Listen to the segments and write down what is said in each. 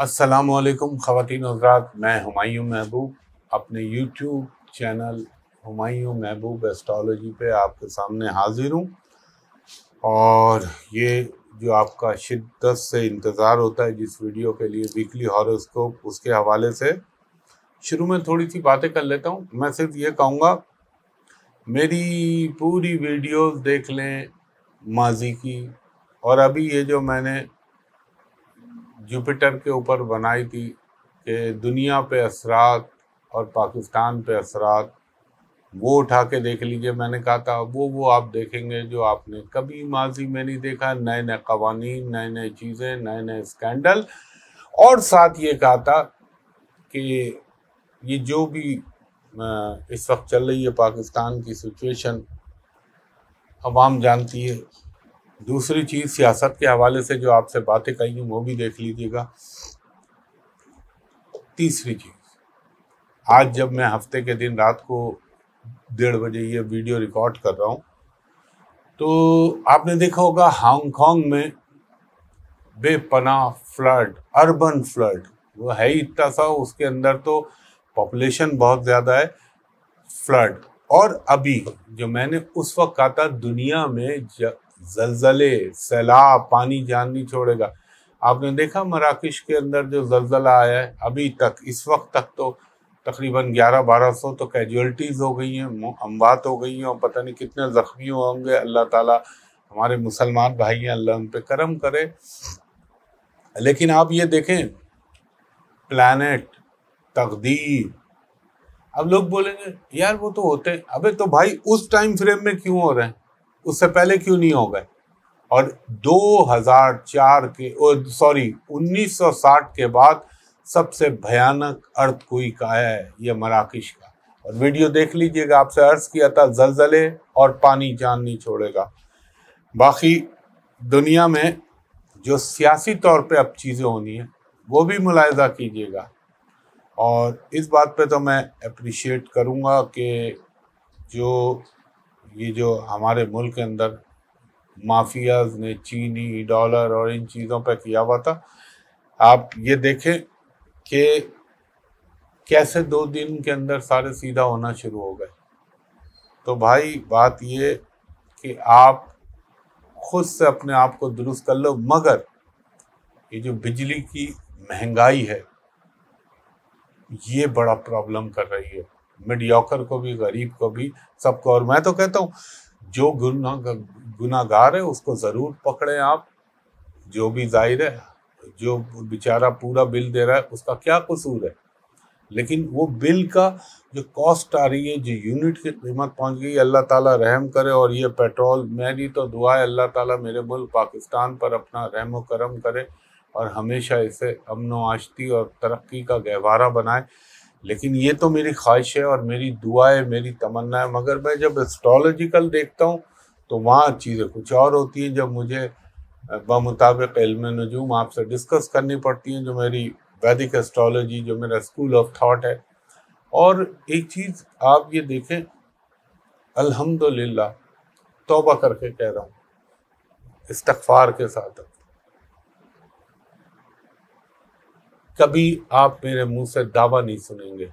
वालेकुम ख़वान हजरात मैं हमायूं महबूब अपने यूट्यूब चैनल हमायूं महबूब एस्ट्रोलॉजी पे आपके सामने हाजिर हूँ और ये जो आपका शिद्दत से इंतज़ार होता है जिस वीडियो के लिए वीकली हॉरोस्कोप उसके हवाले से शुरू में थोड़ी सी बातें कर लेता हूँ मैं सिर्फ ये कहूँगा मेरी पूरी वीडियोस देख लें माजी की और अभी ये जो मैंने जुपिटर के ऊपर बनाई थी कि दुनिया पे असरात और पाकिस्तान पे असरात वो उठा के देख लीजिए मैंने कहा था वो वो आप देखेंगे जो आपने कभी माजी में नहीं देखा नए नए कवानी नए नए चीज़ें नए नए स्कैंडल और साथ ये कहा था कि ये जो भी इस वक्त चल रही है पाकिस्तान की सिचुएशन अवाम जानती है दूसरी चीज़ सियासत के हवाले से जो आपसे बातें कही हूँ वो भी देख लीजिएगा तीसरी चीज़ आज जब मैं हफ्ते के दिन रात को डेढ़ बजे ये वीडियो रिकॉर्ड कर रहा हूँ तो आपने देखा होगा हांगकांग में बेपनाह फ्लड अर्बन फ्लड वो है ही इतना सा उसके अंदर तो पॉपुलेशन बहुत ज़्यादा है फ्लड और अभी जो मैंने उस वक्त कहा था दुनिया में जलजले सैलाब पानी जान नहीं छोड़ेगा आपने देखा मराकश के अंदर जो जलजला आया है अभी तक इस वक्त तक तो तकरीबन 11-1200 सौ तो कैजुअलिटीज़ हो गई हैं अमवात हो गई हैं और पता नहीं कितने ज़ख्मी होंगे अल्लाह ताला हमारे मुसलमान भाई हैं अल्लाह उन पर करम करे लेकिन आप ये देखें प्लानट तकदीर अब लोग बोलेंगे यार वो तो होते हैं अबे तो भाई उस टाइम फ्रेम में क्यों हो रहे हैं उससे पहले क्यों नहीं हो गए और 2004 के सॉरी 1960 के बाद सबसे भयानक अर्थ कोई का है यह मराकिश का और वीडियो देख लीजिएगा आपसे अर्ज किया था जलजले और पानी जान नहीं छोड़ेगा बाकी दुनिया में जो सियासी तौर पे अब चीज़ें होनी है वो भी मुलायजा कीजिएगा और इस बात पे तो मैं अप्रिशिएट करूँगा कि जो ये जो हमारे मुल्क के अंदर माफियाज ने चीनी डॉलर और इन चीज़ों पर किया हुआ था आप ये देखें कि कैसे दो दिन के अंदर सारे सीधा होना शुरू हो गए तो भाई बात ये कि आप खुद से अपने आप को दुरुस्त कर लो मगर ये जो बिजली की महंगाई है ये बड़ा प्रॉब्लम कर रही है मिडियोकर को भी गरीब को भी सबको और मैं तो कहता हूँ जो गुना गुनागार है उसको ज़रूर पकड़े आप जो भी जाहिर है जो बेचारा पूरा बिल दे रहा है उसका क्या कसूर है लेकिन वो बिल का जो कॉस्ट आ रही है जो यूनिट की कीमत पहुंच गई अल्लाह ताला रहम करे और ये पेट्रोल मेरी तो दुआ है अल्लाह ताला मेरे मुल्क पाकिस्तान पर अपना रहम करम करे और हमेशा इसे अमन आशती और तरक्की का गहवारा बनाए लेकिन ये तो मेरी ख्वाहिश है और मेरी दुआ है मेरी तमन्ना है मगर मैं जब एस्ट्रोलॉजिकल देखता हूँ तो वहाँ चीज़ें कुछ और होती हैं जब मुझे बमुताबिक इल्म नजूम आपसे डिस्कस करनी पड़ती हैं जो मेरी वैदिक एस्ट्रोलॉजी जो मेरा स्कूल ऑफ थाट है और एक चीज़ आप ये देखें अल्हम्दुलिल्लाह तौबा करके कह रहा हूँ इस्तफार के साथ कभी आप मेरे मुंह से दावा नहीं सुनेंगे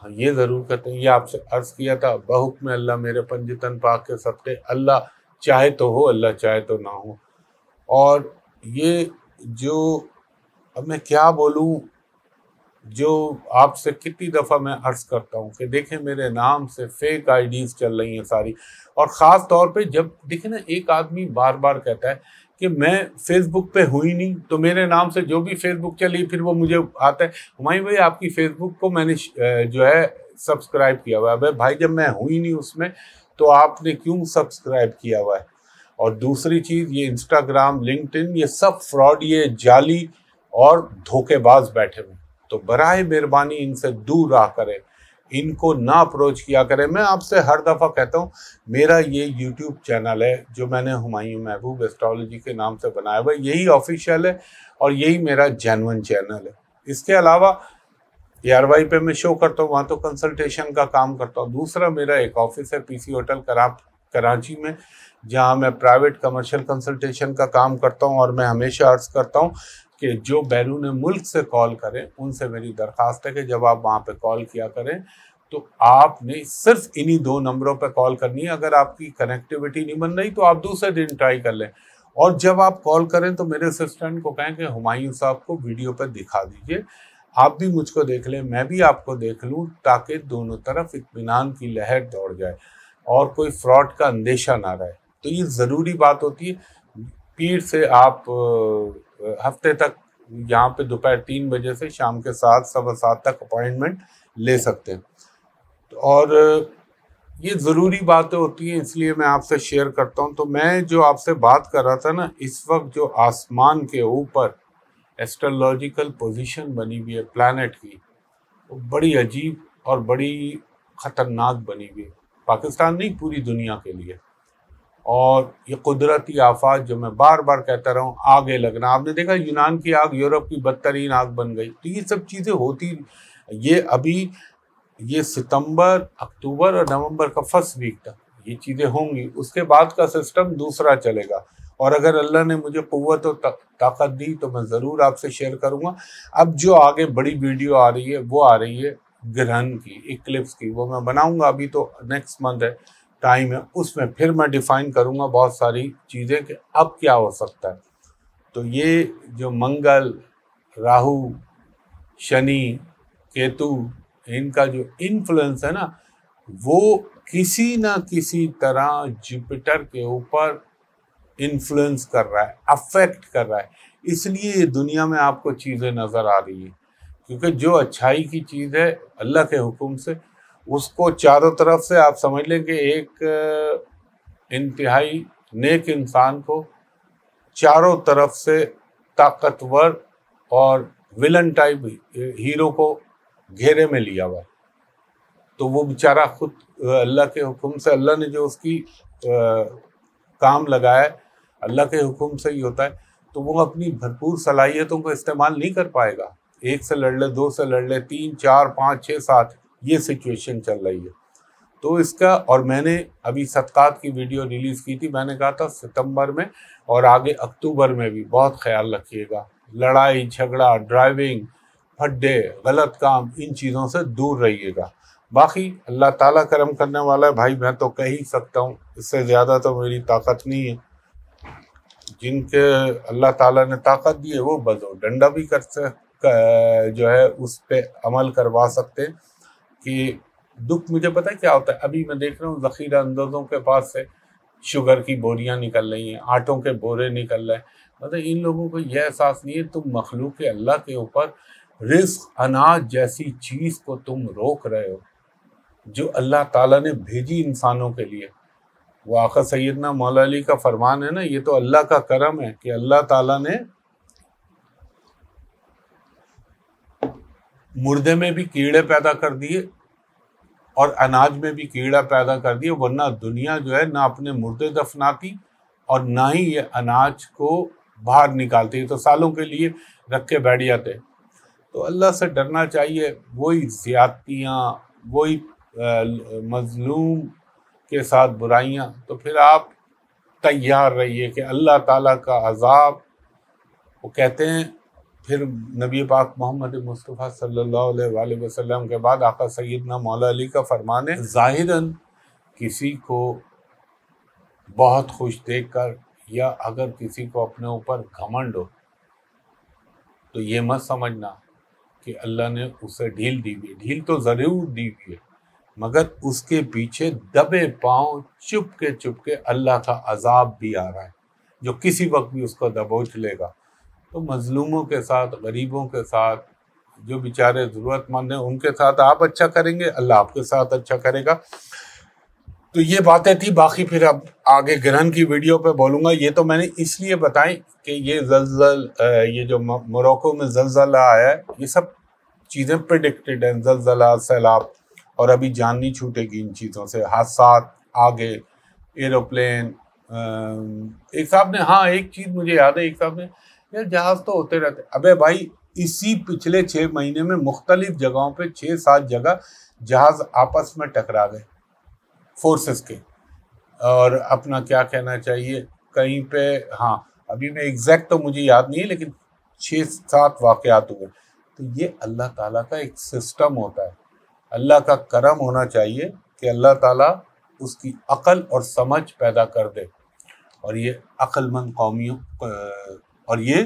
हाँ ये ज़रूर कहते हैं ये आपसे अर्ज किया था बहुक में अल्लाह मेरे पंजतन पाक के सबके अल्लाह चाहे तो हो अल्लाह चाहे तो ना हो और ये जो अब मैं क्या बोलूँ जो आपसे कितनी दफ़ा मैं अर्ज करता हूँ कि देखें मेरे नाम से फेक आईडीज़ चल रही हैं सारी और ख़ास तौर पे जब देखें ना एक आदमी बार बार कहता है कि मैं फेसबुक पे हुई नहीं तो मेरे नाम से जो भी फेसबुक चली फिर वो मुझे आता है हमारी भाई आपकी फेसबुक को मैंने जो है सब्सक्राइब किया हुआ है भाई जब मैं हुई नहीं उसमें तो आपने क्यों सब्सक्राइब किया हुआ है और दूसरी चीज़ ये इंस्टाग्राम लिंकड ये सब फ्रॉड ये जाली और धोखेबाज बैठे हुए तो बरए मेहरबानी इनसे दूर रहा करें इनको ना अप्रोच किया करें मैं आपसे हर दफ़ा कहता हूँ मेरा ये यूट्यूब चैनल है जो मैंने हमायूँ महबूब एस्ट्रोलॉजी के नाम से बनाया हुआ यही ऑफिशियल है और यही मेरा जैनवन चैनल है इसके अलावा ए आर वाई पे मैं शो करता हूँ वहाँ तो कंसल्टेशन का काम करता हूँ दूसरा मेरा एक ऑफिस है पीसी होटल करा कराची में जहाँ मैं प्राइवेट कमर्शियल कंसल्टेशन का काम करता हूँ और मैं हमेशा अर्ज करता हूँ कि जो बैरून मुल्क से कॉल करें उनसे मेरी दरख्वास्त है कि जब आप वहाँ पर कॉल किया करें तो आपने सिर्फ इन्हीं दो नंबरों पर कॉल करनी है अगर आपकी कनेक्टिविटी नहीं बन रही तो आप दूसरे दिन ट्राई कर लें और जब आप कॉल करें तो मेरे असिस्टेंट को कहें कि हुमायूं साहब को वीडियो पर दिखा दीजिए आप भी मुझको देख लें मैं भी आपको देख लूँ ताकि दोनों तरफ इतमान की लहर दौड़ जाए और कोई फ्रॉड का अंदेशा ना रहे तो ये ज़रूरी बात होती है पीर से आप हफ्ते तक यहाँ पे दोपहर तीन बजे से शाम के सात सवा सात तक अपॉइंटमेंट ले सकते हैं तो और ये ज़रूरी बातें होती हैं इसलिए मैं आपसे शेयर करता हूँ तो मैं जो आपसे बात कर रहा था ना इस वक्त जो आसमान के ऊपर एस्ट्रोलॉजिकल पोजीशन बनी हुई है प्लानट की वो बड़ी अजीब और बड़ी ख़तरनाक बनी हुई है पाकिस्तान नहीं पूरी दुनिया के लिए और ये कुदरती आफात जो मैं बार बार कहता रहा हूँ आगे लगना आपने देखा यूनान की आग यूरोप की बदतरीन आग बन गई तो ये सब चीज़ें होती ये अभी ये सितंबर अक्टूबर और नवंबर का फर्स्ट वीक तक ये चीज़ें होंगी उसके बाद का सिस्टम दूसरा चलेगा और अगर अल्लाह ने मुझे क़वत और ता, ताकत दी तो मैं ज़रूर आपसे शेयर करूँगा अब जो आगे बड़ी वीडियो आ रही है वो आ रही है ग्रहण की इक्लिप्स की वो मैं बनाऊँगा अभी तो नेक्स्ट मंथ है टाइम है उसमें फिर मैं डिफाइन करूँगा बहुत सारी चीज़ें कि अब क्या हो सकता है तो ये जो मंगल राहु शनि केतु इनका जो इन्फ्लुएंस है ना वो किसी ना किसी तरह जुपिटर के ऊपर इन्फ्लुएंस कर रहा है अफेक्ट कर रहा है इसलिए दुनिया में आपको चीज़ें नज़र आ रही है क्योंकि जो अच्छाई की चीज़ है अल्लाह के हुक्म से उसको चारों तरफ से आप समझ लें कि एक इंतहाई नेक इंसान को चारों तरफ से ताकतवर और विलन टाइप हीरो को घेरे में लिया हुआ तो वो बेचारा खुद अल्लाह के हुक्म से अल्लाह ने जो उसकी आ, काम लगाया अल्लाह के हुक्म से ही होता है तो वो अपनी भरपूर सलाहियतों को इस्तेमाल नहीं कर पाएगा एक से लड़ ले दो से लड़ ले तीन चार पाँच छः सात ये सिचुएशन चल रही है तो इसका और मैंने अभी सदक़ात की वीडियो रिलीज़ की थी मैंने कहा था सितंबर में और आगे अक्टूबर में भी बहुत ख्याल रखिएगा लड़ाई झगड़ा ड्राइविंग फड्डे गलत काम इन चीज़ों से दूर रहिएगा बाकी अल्लाह ताला करम करने वाला है भाई मैं तो कह ही सकता हूँ इससे ज़्यादा तो मेरी ताकत नहीं है जिनके अल्लाह ताला ने ताकत दी है वो बजो डंडा भी कर सक जो है उस पर अमल करवा सकते हैं कि दुख मुझे पता है क्या होता है अभी मैं देख रहा हूँ जखीरा अंदाजों के पास से शुगर की बोरियाँ निकल रही हैं आटों के बोरे निकल रहे हैं मतलब इन लोगों को यह एहसास नहीं है तुम मखलूक अल्लाह के ऊपर रिस्क अनाज जैसी चीज़ को तुम रोक रहे हो जो अल्लाह ताला ने भेजी इंसानों के लिए वो आखिर सैदना मौला अली का फरमान है ना ये तो अल्लाह का करम है कि अल्लाह ताला ने मुर्दे में भी कीड़े पैदा कर दिए और अनाज में भी कीड़ा पैदा कर दिए वरना दुनिया जो है ना अपने मुर्दे दफनाती और ना ही ये अनाज को बाहर निकालती तो सालों के लिए रख के बैठ जाते तो अल्लाह से डरना चाहिए वही ज़्यादतियाँ वही मजलूम के साथ बुराइयाँ तो फिर आप तैयार रहिए कि अल्लाह ताला का अजाब वो कहते हैं फिर नबी पाक मोहम्मद मुस्तफ़ा सल्ला वसम के बाद आका सैदना मौला अली का फरमान है ज़ाहिरन किसी को बहुत खुश देख कर या अगर किसी को अपने ऊपर घमंड हो तो ये मत समझना कि अल्लाह ने उसे ढील दी हुई ढील तो ज़रूर दी हुई है मगर उसके पीछे दबे पाँव चुप के चुप के अल्लाह का अजाब भी आ रहा है जो किसी वक्त भी उसको दबोच लेगा तो मजलूमों के साथ गरीबों के साथ जो बेचारे ज़रूरतमंद हैं उनके साथ आप अच्छा करेंगे अल्लाह आपके साथ अच्छा करेगा तो ये बातें थी बाकी फिर अब आगे ग्रहण की वीडियो पे बोलूँगा ये तो मैंने इसलिए बताई कि ये जलजल ये जो मोरक्को में जलजला आया है ये सब चीज़ें प्रडिक्टेड हैं जलजला सैलाब और अभी जान नहीं छूटेगी इन चीज़ों से हादसा आगे एरोप्लेन एक साहब ने हाँ एक चीज़ मुझे याद है एक साहब ने यार जहाज तो होते रहते अबे भाई इसी पिछले छः महीने में मुख्तलिफ जगहों पे छः सात जगह जहाज आपस में टकरा गए फोर्सेस के और अपना क्या कहना चाहिए कहीं पे हाँ अभी मैं एग्जैक्ट तो मुझे याद नहीं है लेकिन छः सात वाक़ात हुए तो ये अल्लाह ताला का एक सिस्टम होता है अल्लाह का करम होना चाहिए कि अल्लाह ताला उसकी अकल और समझ पैदा कर दे और ये अक्लमंद कौमियों और ये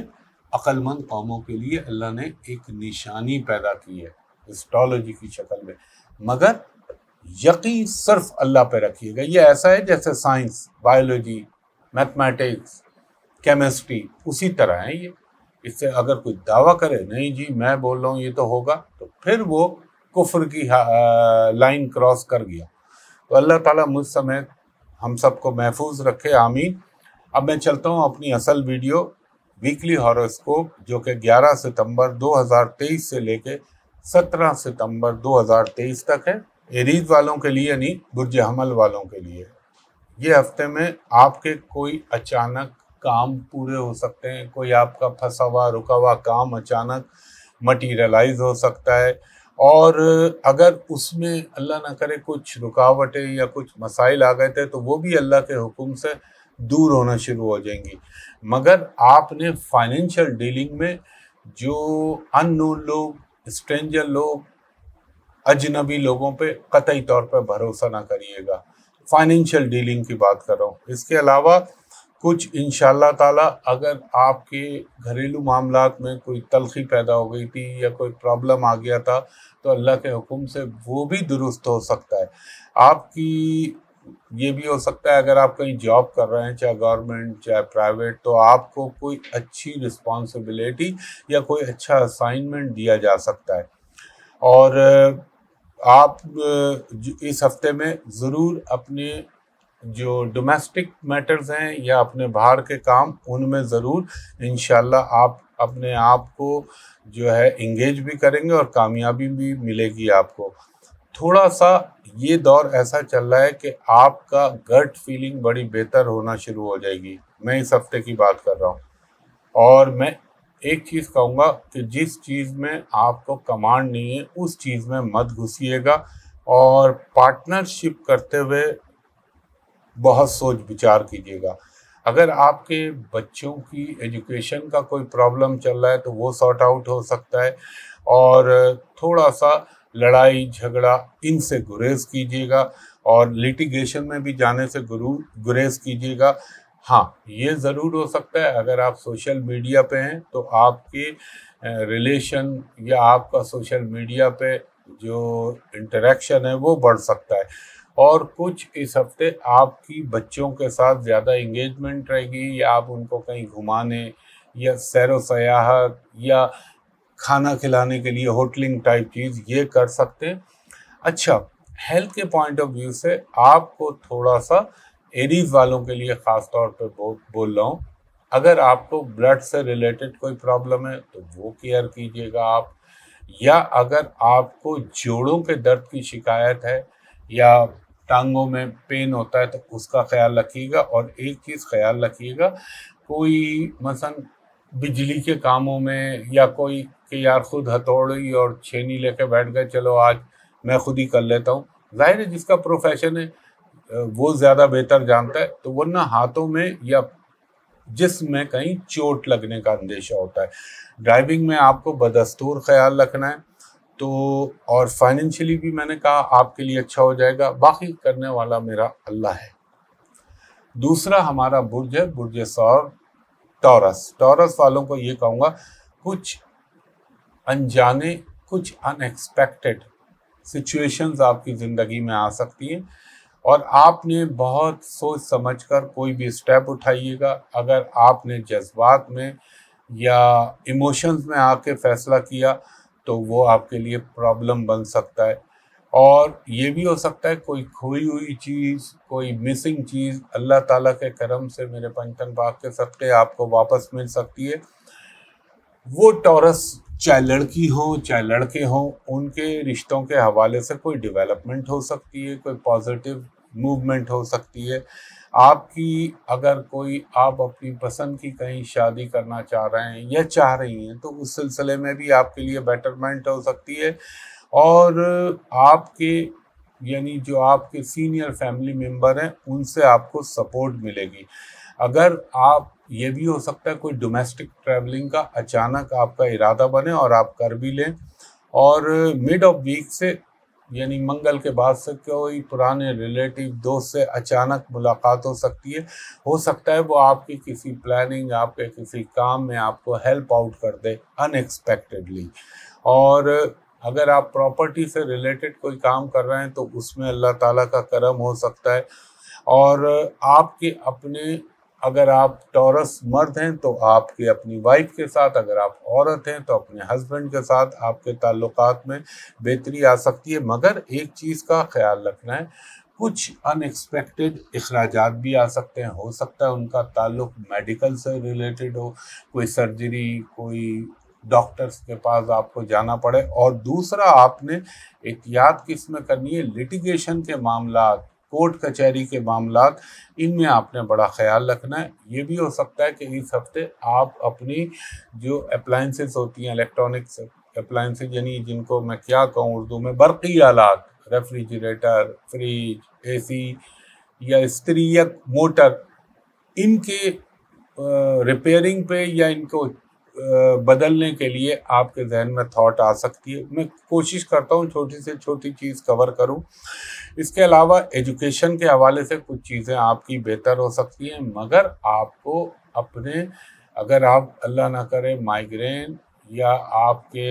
अक्लमंद कौमों के लिए अल्लाह ने एक निशानी पैदा की है एस्ट्रोलॉजी की शक्ल में मगर यकीन सिर्फ अल्लाह पर रखिएगा ये ऐसा है जैसे साइंस बायोलॉजी मैथमेटिक्स केमिस्ट्री उसी तरह है ये इससे अगर कोई दावा करे नहीं जी मैं बोल रहा हूँ ये तो होगा तो फिर वो कुफर की लाइन क्रॉस कर गया तो अल्लाह ताला मुझ समेत हम सबको महफूज रखे आमीन अब मैं चलता हूँ अपनी असल वीडियो वीकली हॉरोस्कोप जो कि 11 सितंबर 2023 से लेके 17 सितंबर 2023 तक है एरीज वालों के लिए यानी बुरज हमल वालों के लिए ये हफ्ते में आपके कोई अचानक काम पूरे हो सकते हैं कोई आपका फंसा हुआ रुका हुआ काम अचानक मटीरियलाइज हो सकता है और अगर उसमें अल्लाह ना करे कुछ रुकावटें या कुछ मसाइल आ गए थे तो वो भी अल्लाह के हुक्म से दूर होना शुरू हो जाएंगी मगर आपने फाइनेंशियल डीलिंग में जो अननोन लोग स्ट्रेंजर लोग अजनबी लोगों पे कतई तौर पर भरोसा ना करिएगा फाइनेंशियल डीलिंग की बात कर रहा हूँ इसके अलावा कुछ इन ताला अगर आपके घरेलू मामला में कोई तलखी पैदा हो गई थी या कोई प्रॉब्लम आ गया था तो अल्लाह के हुक्म से वो भी दुरुस्त हो सकता है आपकी ये भी हो सकता है अगर आप कहीं जॉब कर रहे हैं चाहे गवर्नमेंट चाहे प्राइवेट तो आपको कोई अच्छी रिस्पॉन्सिबिलिटी या कोई अच्छा असाइनमेंट दिया जा सकता है और आप इस हफ्ते में ज़रूर अपने जो डोमेस्टिक मैटर्स हैं या अपने बाहर के काम उनमें ज़रूर इन आप अपने आप को जो है इंगेज भी करेंगे और कामयाबी भी मिलेगी आपको थोड़ा सा ये दौर ऐसा चल रहा है कि आपका गट फीलिंग बड़ी बेहतर होना शुरू हो जाएगी मैं इस हफ्ते की बात कर रहा हूँ और मैं एक चीज़ कहूँगा कि जिस चीज़ में आपको कमांड नहीं है उस चीज़ में मत घुसिएगा और पार्टनरशिप करते हुए बहुत सोच विचार कीजिएगा अगर आपके बच्चों की एजुकेशन का कोई प्रॉब्लम चल रहा है तो वो सॉर्ट आउट हो सकता है और थोड़ा सा लड़ाई झगड़ा इनसे गुरेज कीजिएगा और लिटिगेशन में भी जाने से गुरु गुरेज कीजिएगा हाँ ये ज़रूर हो सकता है अगर आप सोशल मीडिया पे हैं तो आपके रिलेशन या आपका सोशल मीडिया पे जो इंटरेक्शन है वो बढ़ सकता है और कुछ इस हफ्ते आपकी बच्चों के साथ ज़्यादा इंगेजमेंट रहेगी या आप उनको कहीं घुमाने या सैर सयाहत या खाना खिलाने के लिए होटलिंग टाइप चीज़ ये कर सकते अच्छा हेल्थ के पॉइंट ऑफ व्यू से आपको थोड़ा सा एडीज वालों के लिए ख़ास तौर पर बो, बोल रहा हूँ अगर आपको ब्लड से रिलेटेड कोई प्रॉब्लम है तो वो केयर कीजिएगा आप या अगर आपको जोड़ों के दर्द की शिकायत है या टांगों में पेन होता है तो उसका ख्याल रखिएगा और एक चीज़ ख्याल रखिएगा कोई मसलन बिजली के कामों में या कोई कि यार खुद हथौड़ी और छेनी लेके बैठ गए चलो आज मैं खुद ही कर लेता हूँ जाहिर है जिसका प्रोफेशन है वो ज़्यादा बेहतर जानता है तो वरना हाथों में या जिसमें कहीं चोट लगने का अंदेशा होता है ड्राइविंग में आपको बदस्तूर ख्याल रखना है तो और फाइनेंशियली भी मैंने कहा आपके लिए अच्छा हो जाएगा बाकी करने वाला मेरा अल्लाह है दूसरा हमारा बुर्ज है बुर्ज सौर टॉरस टॉरस वालों को ये कहूँगा कुछ अनजाने कुछ अनएक्सपेक्टेड सिचुएशंस आपकी ज़िंदगी में आ सकती हैं और आपने बहुत सोच समझकर कोई भी स्टेप उठाइएगा अगर आपने जज्बात में या इमोशंस में आके फैसला किया तो वो आपके लिए प्रॉब्लम बन सकता है और ये भी हो सकता है कोई खोई हुई चीज़ कोई मिसिंग चीज़ अल्लाह ताला के करम से मेरे पंचन बाग के सबके आपको वापस मिल सकती है वो टॉरस चाहे लड़की हो चाहे लड़के हों उनके रिश्तों के हवाले से कोई डेवलपमेंट हो सकती है कोई पॉजिटिव मूवमेंट हो सकती है आपकी अगर कोई आप अपनी पसंद की कहीं शादी करना चाह रहे हैं या चाह रही हैं तो उस सिलसिले में भी आपके लिए बेटरमेंट हो सकती है और आपके यानी जो आपके सीनियर फैमिली मेम्बर हैं उनसे आपको सपोर्ट मिलेगी अगर आप ये भी हो सकता है कोई डोमेस्टिक ट्रैवलिंग का अचानक आपका इरादा बने और आप कर भी लें और मिड ऑफ वीक से यानी मंगल के बाद से कोई पुराने रिलेटिव दोस्त से अचानक मुलाकात हो सकती है हो सकता है वो आपकी किसी प्लानिंग आपके किसी काम में आपको हेल्प आउट कर दे अनएक्सपेक्टेडली और अगर आप प्रॉपर्टी से रिलेटेड कोई काम कर रहे हैं तो उसमें अल्लाह ताला का करम हो सकता है और आपके अपने अगर आप टॉरस मर्द हैं तो आपके अपनी वाइफ के साथ अगर आप औरत हैं तो अपने हस्बैंड के साथ आपके ताल्लुकात में बेहतरी आ सकती है मगर एक चीज़ का ख्याल रखना है कुछ अनएक्सपेक्टेड अखराज भी आ सकते हैं हो सकता है उनका ताल्लुक मेडिकल से रिलेटेड हो कोई सर्जरी कोई डॉक्टर्स के पास आपको जाना पड़े और दूसरा आपने एहतियात किस में करनी है लिटिगेशन के मामला कोर्ट कचहरी के मामला इनमें आपने बड़ा ख्याल रखना है ये भी हो सकता है कि इस हफ्ते आप अपनी जो अप्लाइंसेस होती हैं इलेक्ट्रॉनिक्स अप्लाइंसेज यानी जिनको मैं क्या कहूँ उर्दू में बरकी आलात रेफ्रिजरेटर फ्रिज एसी या स्त्री मोटर इनके रिपेयरिंग पे या इनको बदलने के लिए आपके जहन में थॉट आ सकती है मैं कोशिश करता हूँ छोटी से छोटी चीज़ कवर करूँ इसके अलावा एजुकेशन के हवाले से कुछ चीज़ें आपकी बेहतर हो सकती हैं मगर आपको अपने अगर आप अल्लाह ना करे माइग्रेन या आपके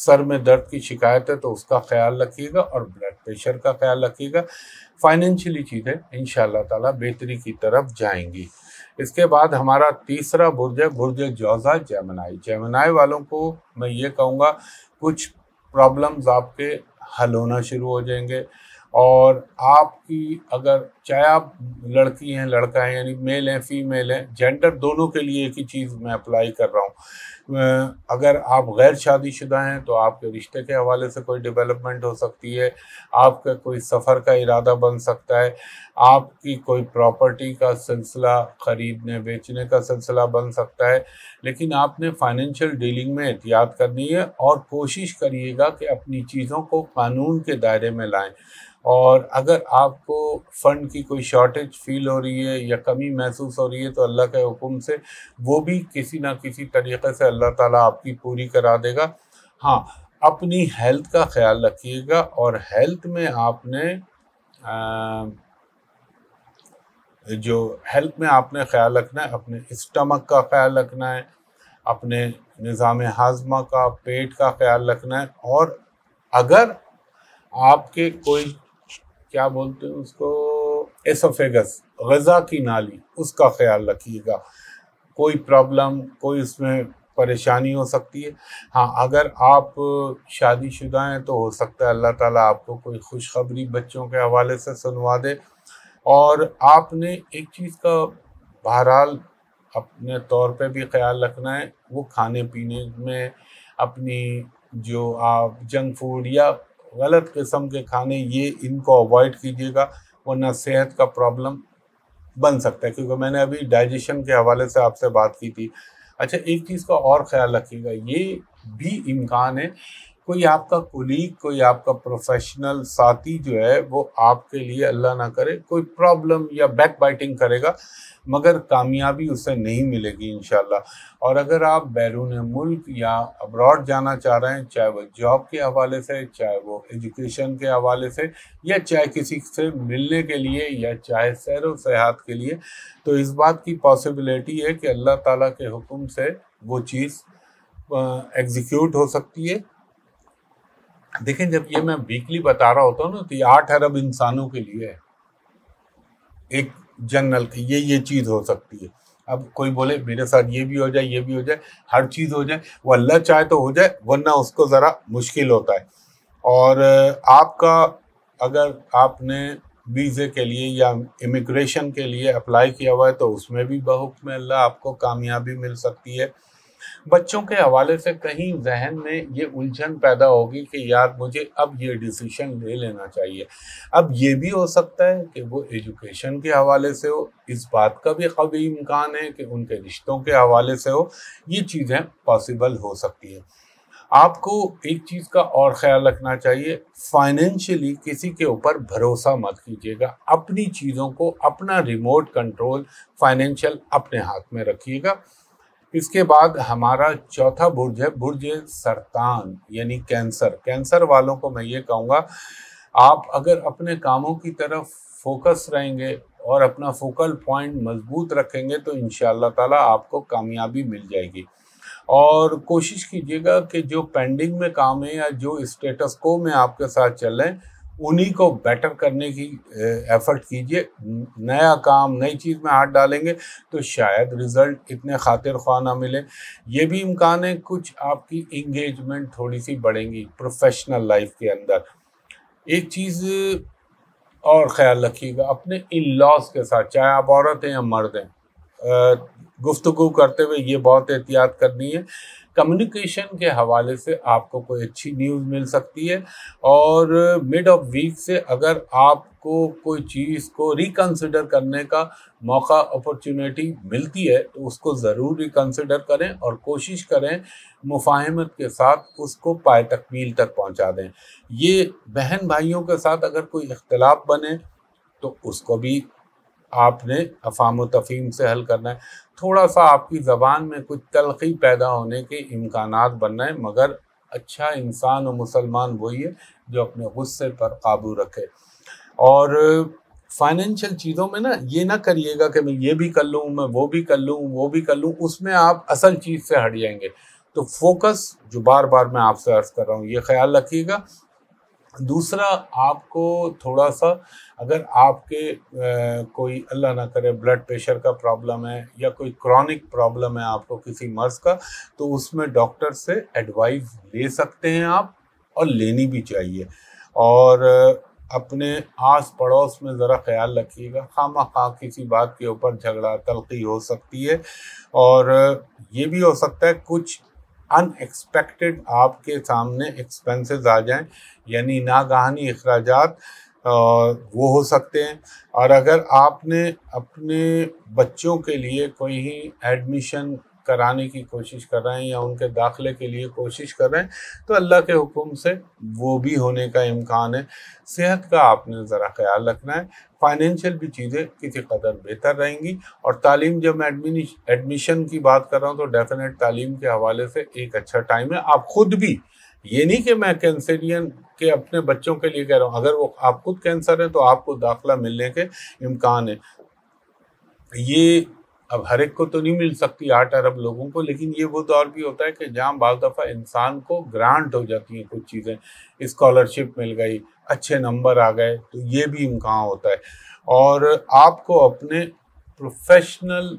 सर में दर्द की शिकायत है तो उसका ख्याल रखिएगा और ब्लड प्रेशर का ख्याल रखिएगा फाइनेंशियली चीज़ें इन ताला बेहतरी की तरफ जाएंगी इसके बाद हमारा तीसरा बुर्ज है बुर्ज जौजा जैमनाई जैमनाई वालों को मैं ये कहूँगा कुछ प्रॉब्लम्स आपके हल होना शुरू हो जाएंगे और आपकी अगर चाहे आप लड़की हैं लड़का है यानी मेल हैं फीमेल हैं जेंडर दोनों के लिए एक ही चीज़ मैं अप्लाई कर रहा हूँ अगर आप गैर शादीशुदा हैं तो आपके रिश्ते के हवाले से कोई डेवलपमेंट हो सकती है आपका कोई सफ़र का इरादा बन सकता है आपकी कोई प्रॉपर्टी का सिलसिला ख़रीदने बेचने का सिलसिला बन सकता है लेकिन आपने फाइनेंशियल डीलिंग में एहतियात करनी है और कोशिश करिएगा कि अपनी चीज़ों को कानून के दायरे में लाएँ और अगर आपको फ़ंड की कोई शॉर्टेज फील हो रही है या कमी महसूस हो रही है तो अल्लाह के हुक्म से वो भी किसी ना किसी तरीके से अल्लाह ताला आपकी पूरी करा देगा हाँ अपनी हेल्थ का ख्याल रखिएगा और हेल्थ में आपने आ, जो हेल्थ में आपने ख्याल रखना है अपने स्टमक का ख्याल रखना है अपने निज़ाम हाजमा का पेट का ख्याल रखना है और अगर आपके कोई क्या बोलते हैं उसको एसोफेगस गज़ा की नाली उसका ख्याल रखिएगा कोई प्रॉब्लम कोई उसमें परेशानी हो सकती है हाँ अगर आप शादीशुदा हैं तो हो सकता है अल्लाह ताला आपको कोई खुशखबरी बच्चों के हवाले से सुनवा दे और आपने एक चीज़ का बहरहाल अपने तौर पे भी ख्याल रखना है वो खाने पीने में अपनी जो आप जंक फूड या गलत किस्म के खाने ये इनको अवॉइड कीजिएगा वरना सेहत का प्रॉब्लम बन सकता है क्योंकि मैंने अभी डाइजेशन के हवाले से आपसे बात की थी अच्छा एक चीज़ का और ख्याल रखिएगा ये भी इम्कान है कोई आपका कुलीग कोई आपका प्रोफेशनल साथी जो है वो आपके लिए अल्लाह ना करे कोई प्रॉब्लम या बैक बाइटिंग करेगा मगर कामयाबी उसे नहीं मिलेगी इन और अगर आप बैरून मुल्क या अब्रॉड जाना चाह रहे हैं चाहे वो जॉब के हवाले से चाहे वो एजुकेशन के हवाले से या चाहे किसी से मिलने के लिए या चाहे सैर व सयाहत के लिए तो इस बात की पॉसिबिलिटी है कि अल्लाह ताला के हुक्म से वो चीज़ एग्जीक्यूट हो सकती है देखें जब ये मैं वीकली बता रहा होता हूँ ना तो ये आठ अरब इंसानों के लिए एक जनरल ये ये चीज़ हो सकती है अब कोई बोले मेरे साथ ये भी हो जाए ये भी हो जाए हर चीज़ हो जाए वो अल्लाह चाहे तो हो जाए वरना उसको ज़रा मुश्किल होता है और आपका अगर आपने वीज़े के लिए या इमिग्रेशन के लिए अप्लाई किया हुआ है तो उसमें भी बहुत में अल्लाह आपको कामयाबी मिल सकती है बच्चों के हवाले से कहीं जहन में ये उलझन पैदा होगी कि यार मुझे अब ये डिसीशन ले लेना चाहिए अब ये भी हो सकता है कि वो एजुकेशन के हवाले से हो इस बात का भी कभी इम्कान है कि उनके रिश्तों के हवाले से हो ये चीज़ें पॉसिबल हो सकती हैं आपको एक चीज़ का और ख्याल रखना चाहिए फाइनेंशियली किसी के ऊपर भरोसा मत कीजिएगा अपनी चीज़ों को अपना रिमोट कंट्रोल फाइनेंशियल अपने हाथ में रखिएगा इसके बाद हमारा चौथा बुर्ज है बुर्ज सरतान यानी कैंसर कैंसर वालों को मैं ये कहूँगा आप अगर अपने कामों की तरफ फोकस रहेंगे और अपना फोकल पॉइंट मजबूत रखेंगे तो इन ताला आपको कामयाबी मिल जाएगी और कोशिश कीजिएगा कि जो पेंडिंग में काम है या जो स्टेटस को में आपके साथ चल रहे हैं उन्हीं को बेटर करने की एफर्ट कीजिए नया काम नई चीज़ में हाथ डालेंगे तो शायद रिज़ल्ट इतने खातिर ख्वा ना मिले ये भी इम्कान है कुछ आपकी इंगेजमेंट थोड़ी सी बढ़ेंगी प्रोफेशनल लाइफ के अंदर एक चीज़ और ख्याल रखिएगा अपने इन लॉस के साथ चाहे आप औरत हैं या मर्द हैं गुफ्तु करते हुए ये बहुत एहतियात करनी है कम्युनिकेशन के हवाले से आपको कोई अच्छी न्यूज़ मिल सकती है और मिड ऑफ वीक से अगर आपको कोई चीज़ को रिकंसिडर करने का मौका अपॉर्चुनिटी मिलती है तो उसको ज़रूर रिकंसिडर करें और कोशिश करें मुफाहमत के साथ उसको पाए तकमील तक पहुंचा दें ये बहन भाइयों के साथ अगर कोई इख्तलाफ बने तो उसको भी आपने अफाम तफीम से हल करना है थोड़ा सा आपकी ज़बान में कुछ तलखी पैदा होने के इम्कान बन रहे हैं मगर अच्छा इंसान और मुसलमान वही है जो अपने गुस्से पर काबू रखे और फाइनेंशियल चीज़ों में ना ये ना करिएगा कि मैं ये भी कर लूँ मैं वो भी कर लूँ वो भी कर लूँ उसमें आप असल चीज़ से हट जाएंगे तो फोकस जो बार बार मैं आपसे अर्ज कर रहा हूँ ये ख्याल रखिएगा दूसरा आपको थोड़ा सा अगर आपके आ, कोई अल्लाह ना करे ब्लड प्रेशर का प्रॉब्लम है या कोई क्रॉनिक प्रॉब्लम है आपको किसी मर्ज का तो उसमें डॉक्टर से एडवाइस ले सकते हैं आप और लेनी भी चाहिए और अपने आस पड़ोस में ज़रा ख्याल रखिएगा खाम खा किसी बात के ऊपर झगड़ा तलखी हो सकती है और ये भी हो सकता है कुछ अनएक्सपेक्टेड आपके सामने एक्सपेंसेस आ जाएं यानी नागहानी अखराज वो हो सकते हैं और अगर आपने अपने बच्चों के लिए कोई एडमिशन कराने की कोशिश कर रहे हैं या उनके दाखिले के लिए कोशिश कर रहे हैं तो अल्लाह के हुक्म से वो भी होने का इम्कान है सेहत का आपने ज़रा ख्याल रखना है फाइनेंशियल भी चीज़ें किसी कदर बेहतर रहेंगी और तालीम जब मैं एडमिशन की बात कर रहा हूँ तो डेफिनेट तालीम के हवाले से एक अच्छा टाइम है आप खुद भी ये नहीं कि मैं कैंसरियन के अपने बच्चों के लिए कह रहा हूँ अगर वो आप खुद कैंसर है तो आपको दाखिला मिलने के इम्कान है ये अब हर एक को तो नहीं मिल सकती आठ अरब लोगों को लेकिन ये वो दौर भी होता है कि जहाँ बाल दफ़ा इंसान को ग्रांट हो जाती हैं कुछ चीज़ें स्कॉलरशिप मिल गई अच्छे नंबर आ गए तो ये भी इम्कान होता है और आपको अपने प्रोफेशनल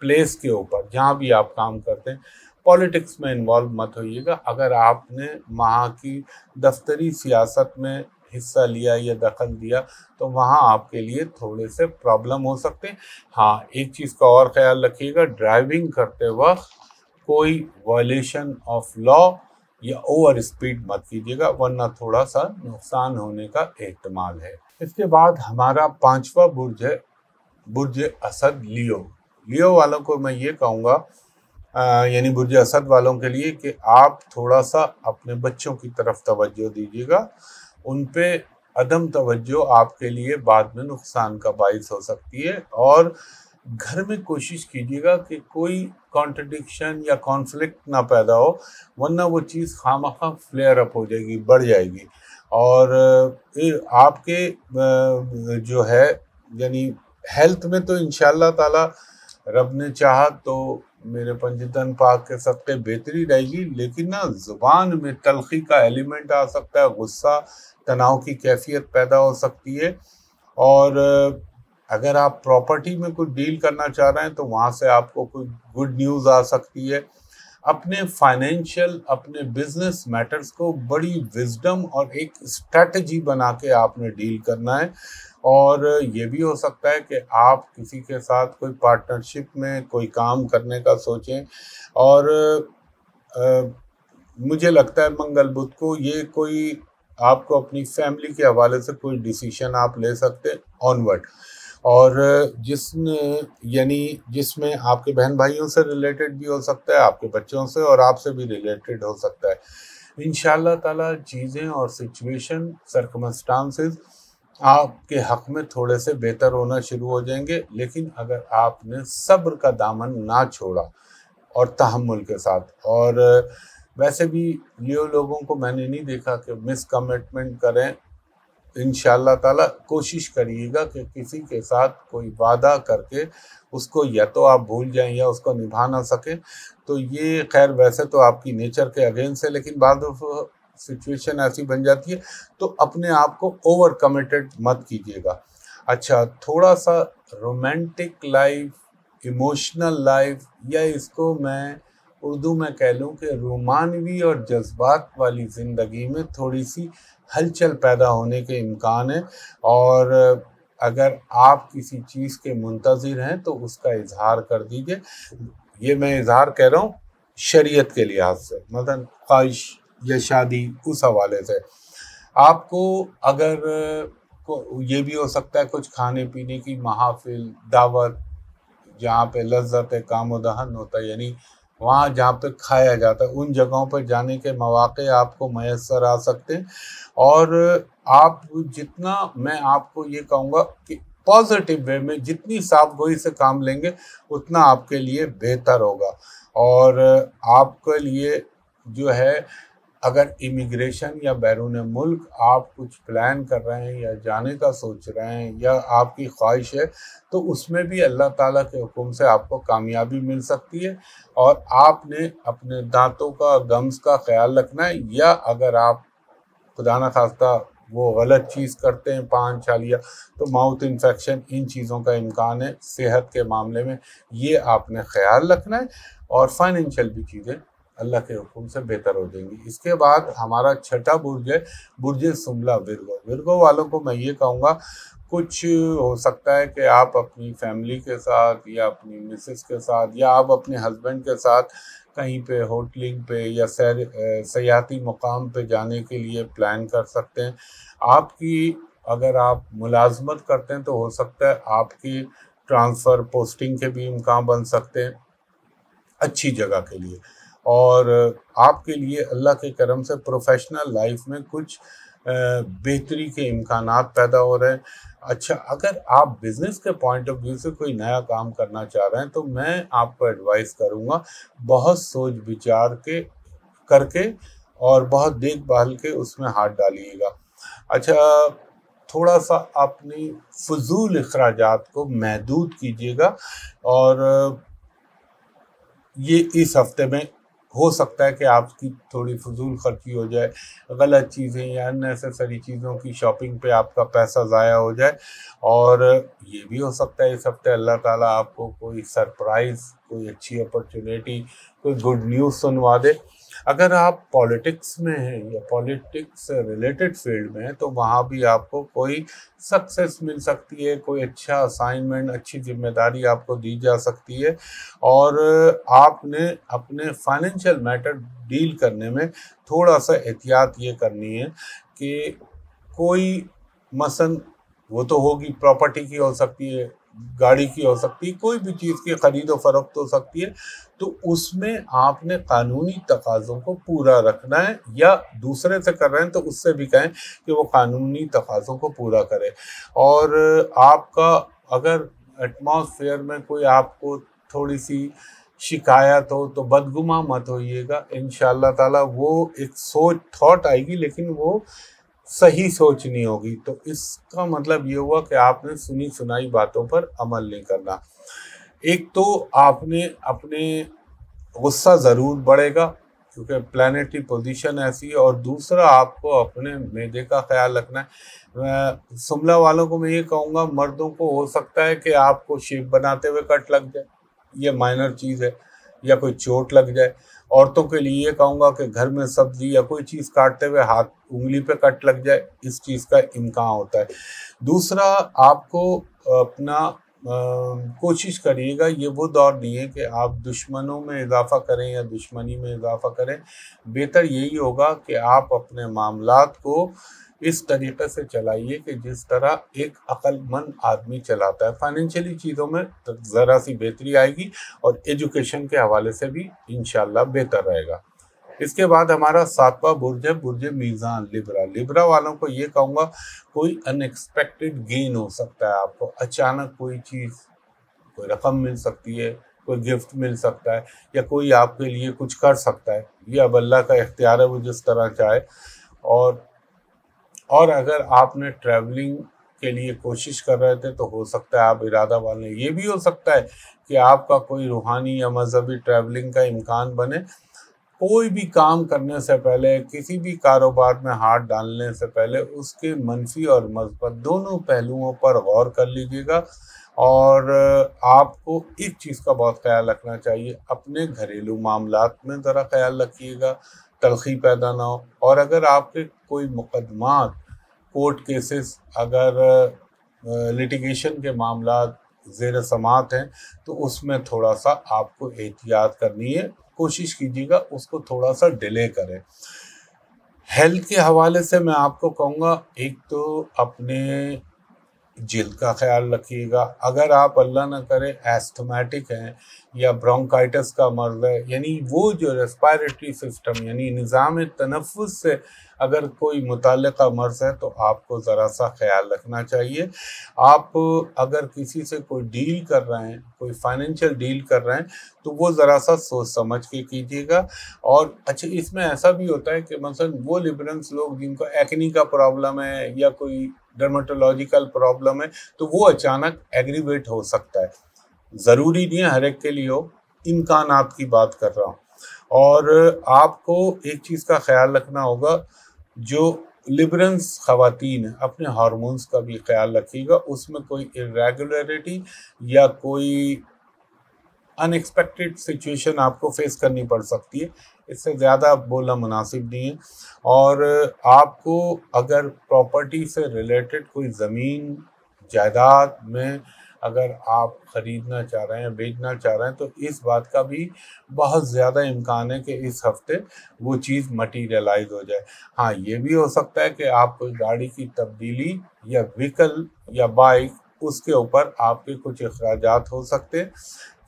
प्लेस के ऊपर जहाँ भी आप काम करते हैं पॉलिटिक्स में इन्वॉल्व मत होइएगा अगर आपने वहाँ की दफ्तरी सियासत में हिस्सा लिया या दखल दिया तो वहाँ आपके लिए थोड़े से प्रॉब्लम हो सकते हैं हाँ एक चीज़ का और ख्याल रखिएगा ड्राइविंग करते वक्त कोई वायलेशन ऑफ लॉ या ओवर स्पीड मत कीजिएगा वरना थोड़ा सा नुकसान होने का एहतमाल है इसके बाद हमारा पांचवा बुर्ज है बुर्ज असद लियो लियो वालों को मैं ये कहूँगा यानी बुर्ज असद वालों के लिए कि आप थोड़ा सा अपने बच्चों की तरफ तवज्जो दीजिएगा उन पे अदम तवज्जो आपके लिए बाद में नुकसान का बाइस हो सकती है और घर में कोशिश कीजिएगा कि कोई कॉन्ट्रडिक्शन या कॉन्फ्लिक्ट ना पैदा हो वरना वो चीज़ खाम खा फ्लेयर अप हो जाएगी बढ़ जाएगी और आपके जो है यानी हेल्थ में तो इन ताला रब ने चाहा तो मेरे पंचतन पाक के सबके बेहतरी रहेगी लेकिन ना ज़ुबान में तलखी का एलिमेंट आ सकता है गुस्सा तनाव की कैफियत पैदा हो सकती है और अगर आप प्रॉपर्टी में कुछ डील करना चाह रहे हैं तो वहाँ से आपको कोई गुड न्यूज़ आ सकती है अपने फाइनेंशियल अपने बिजनेस मैटर्स को बड़ी विजडम और एक स्ट्रेटजी बना के आपने डील करना है और ये भी हो सकता है कि आप किसी के साथ कोई पार्टनरशिप में कोई काम करने का सोचें और आ, मुझे लगता है मंगल बुद्ध को ये कोई आपको अपनी फैमिली के हवाले से कोई डिसीजन आप ले सकते ऑनवर्ड और जिसने यानी जिसमें आपके बहन भाइयों से रिलेटेड भी हो सकता है आपके बच्चों से और आपसे भी रिलेटेड हो सकता है इन ताला चीज़ें और सिचुएशन सर्कमस्टांसेस आपके हक में थोड़े से बेहतर होना शुरू हो जाएंगे लेकिन अगर आपने सब्र का दामन ना छोड़ा और तहमुल के साथ और वैसे भी लियो लोगों को मैंने नहीं देखा कि मिस कमिटमेंट करें इन ताला कोशिश करिएगा कि किसी के साथ कोई वादा करके उसको या तो आप भूल जाएं या उसको निभा ना सकें तो ये खैर वैसे तो आपकी नेचर के अगेंस्ट है लेकिन बाद सिचुएशन ऐसी बन जाती है तो अपने आप को ओवर कमिटेड मत कीजिएगा अच्छा थोड़ा सा रोमांटिक लाइफ इमोशनल लाइफ या इसको मैं उर्दू में कह लूँ कि रोमानवी और जज्बात वाली ज़िंदगी में थोड़ी सी हलचल पैदा होने के इम्कान है और अगर आप किसी चीज़ के मुंतजिर हैं तो उसका इजहार कर दीजिए ये मैं इजहार कह रहा हूँ शरीयत के लिहाज से मतलब ख्वाहिश या शादी उस हवाले से आपको अगर ये भी हो सकता है कुछ खाने पीने की महाफिल दावत जहाँ पे लज्जत काम दहन होता है यानी वहाँ जहाँ पर खाया जाता है उन जगहों पर जाने के मौाक़े आपको मैसर आ सकते हैं और आप जितना मैं आपको ये कहूँगा कि पॉजिटिव वे में जितनी साफ गोई से काम लेंगे उतना आपके लिए बेहतर होगा और आपके लिए जो है अगर इमिग्रेशन या बैरून मुल्क आप कुछ प्लान कर रहे हैं या जाने का सोच रहे हैं या आपकी ख्वाहिश है तो उसमें भी अल्लाह ताला के हुक्म से आपको कामयाबी मिल सकती है और आपने अपने दांतों का गम्स का ख्याल रखना है या अगर आप खुदा न खास्ता वो गलत चीज़ करते हैं पान छालिया तो माउथ इन्फेक्शन इन चीज़ों का इम्कान है सेहत के मामले में ये आपने ख्याल रखना है और फाइनेंशियल भी चीज़ें अल्लाह के हुक्म से बेहतर हो जाएंगी इसके बाद हमारा छठा बुर्ज है बुर्ज शुमला विरगो विरगो वालों को मैं ये कहूँगा कुछ हो सकता है कि आप अपनी फैमिली के साथ या अपनी मिसेस के साथ या आप अपने हस्बैंड के साथ कहीं पे होटलिंग पे या सैर सयाती मुकाम पे जाने के लिए प्लान कर सकते हैं आपकी अगर आप मुलाजमत करते हैं तो हो सकता है आपकी ट्रांसफ़र पोस्टिंग के भी इम्कान बन सकते हैं अच्छी जगह के लिए और आपके लिए अल्लाह के करम से प्रोफेशनल लाइफ में कुछ बेहतरी के इम्कान पैदा हो रहे हैं अच्छा अगर आप बिज़नेस के पॉइंट ऑफ व्यू से कोई नया काम करना चाह रहे हैं तो मैं आपको एडवाइस करूँगा बहुत सोच विचार के करके और बहुत देखभाल के उसमें हाथ डालिएगा अच्छा थोड़ा सा अपनी फजूल अखराज को महदूद कीजिएगा और ये इस हफ्ते में हो सकता है कि आपकी थोड़ी फजूल खर्ची हो जाए गलत चीज़ें या अननेसेसरी चीज़ों की शॉपिंग पे आपका पैसा ज़ाया हो जाए और ये भी हो सकता है इस हफ्ते अल्लाह ताला आपको कोई सरप्राइज़ कोई अच्छी अपॉर्चुनिटी कोई गुड न्यूज़ सुनवा दे अगर आप पॉलिटिक्स में हैं या पॉलिटिक्स से रिलेटेड फील्ड में हैं तो वहाँ भी आपको कोई सक्सेस मिल सकती है कोई अच्छा असाइनमेंट अच्छी जिम्मेदारी आपको दी जा सकती है और आपने अपने फाइनेंशियल मैटर डील करने में थोड़ा सा एहतियात ये करनी है कि कोई मसन वो तो होगी प्रॉपर्टी की हो सकती है गाड़ी की हो सकती है कोई भी चीज़ की खरीदो फरोख्त हो सकती है तो उसमें आपने कानूनी तकाज़ों को पूरा रखना है या दूसरे से कर रहे हैं तो उससे भी कहें कि वो कानूनी तकाज़ों को पूरा करे और आपका अगर एटमॉस्फेयर में कोई आपको थोड़ी सी शिकायत हो तो बदगुमा मत होइएगा इन ताला वो एक सोच थॉट आएगी लेकिन वो सही सोचनी होगी तो इसका मतलब ये हुआ कि आपने सुनी सुनाई बातों पर अमल नहीं करना एक तो आपने अपने गुस्सा ज़रूर बढ़ेगा क्योंकि प्लानट की पोजिशन ऐसी है और दूसरा आपको अपने मैदे का ख्याल रखना है शुमला वालों को मैं ये कहूँगा मर्दों को हो सकता है कि आपको शेप बनाते हुए कट लग जाए ये माइनर चीज़ है या कोई चोट लग जाए औरतों के लिए ये कहूँगा कि घर में सब्जी या कोई चीज़ काटते हुए हाथ उंगली पे कट लग जाए इस चीज़ का इम्कान होता है दूसरा आपको अपना कोशिश करिएगा ये वो दौर नहीं है कि आप दुश्मनों में इजाफा करें या दुश्मनी में इजाफा करें बेहतर यही होगा कि आप अपने मामला को इस तरीके से चलाइए कि जिस तरह एक अक्लमंद आदमी चलाता है फाइनेंशियली चीज़ों में तो ज़रा सी बेहतरी आएगी और एजुकेशन के हवाले से भी इन बेहतर रहेगा इसके बाद हमारा सातवां बुर्ज है बुर्ज मीज़ान लिब्रा लिब्रा वालों को ये कहूँगा कोई अनएक्सपेक्टेड गेन हो सकता है आपको अचानक कोई चीज़ कोई रकम मिल सकती है कोई गिफ्ट मिल सकता है या कोई आपके लिए कुछ कर सकता है ये अब अल्लाह का इख्तियार है वो जिस तरह चाहे और और अगर आपने ट्रैवलिंग के लिए कोशिश कर रहे थे तो हो सकता है आप इरादा वाले ये भी हो सकता है कि आपका कोई रूहानी या मजहबी ट्रैवलिंग का इम्कान बने कोई भी काम करने से पहले किसी भी कारोबार में हाथ डालने से पहले उसके मनफी और मजबत दोनों पहलुओं पर गौर कर लीजिएगा और आपको एक चीज़ का बहुत ख्याल रखना चाहिए अपने घरेलू मामला में ज़रा ख्याल रखिएगा तलखी पैदा ना हो और अगर आपके कोई मुकदमा कोर्ट केसेस अगर लिटिगेशन के मामला जेर समात हैं तो उसमें थोड़ा सा आपको एहतियात करनी है कोशिश कीजिएगा उसको थोड़ा सा डिले करें हेल्थ के हवाले से मैं आपको कहूँगा एक तो अपने जिल का ख्याल रखिएगा अगर आप अल्लाह ना करें एस्थमेटिक हैं या ब्रोंकाइटिस का मर्ज है यानी वो जो रेस्पायरेटरी सिस्टम यानी निज़ाम तनफ़ से अगर कोई मुतल मर्ज है तो आपको ज़रा सा ख्याल रखना चाहिए आप अगर किसी से कोई डील कर रहे हैं कोई फाइनेंशियल डील कर रहे हैं तो वो ज़रा सा सोच समझ के कीजिएगा और अच्छा इसमें ऐसा भी होता है कि मसलन वो लिबरेंस लोग जिनको एक्नी का प्रॉब्लम है या कोई डर्माटोलॉजिकल प्रॉब्लम है तो वो अचानक एग्रीवेट हो सकता है ज़रूरी नहीं है हर एक के लिए हो इम्कान आपकी बात कर रहा हूँ और आपको एक चीज़ का ख्याल रखना होगा जो लिबरेंस खातन अपने हारमोन्स का भी ख्याल रखिएगा उसमें कोई इरेगुलरिटी या कोई अनएक्सपेक्टेड सिचुएशन आपको फेस करनी पड़ सकती है इससे ज़्यादा बोलना मुनासिब नहीं है और आपको अगर प्रॉपर्टी से रिलेटेड कोई ज़मीन जायदाद में अगर आप ख़रीदना चाह रहे हैं बेचना चाह रहे हैं तो इस बात का भी बहुत ज़्यादा इम्कान है कि इस हफ्ते वो चीज़ मटीरियलाइज हो जाए हाँ ये भी हो सकता है कि आप गाड़ी की तब्दीली या व्हीकल या बाइक उसके ऊपर आपके कुछ अखराज हो सकते हैं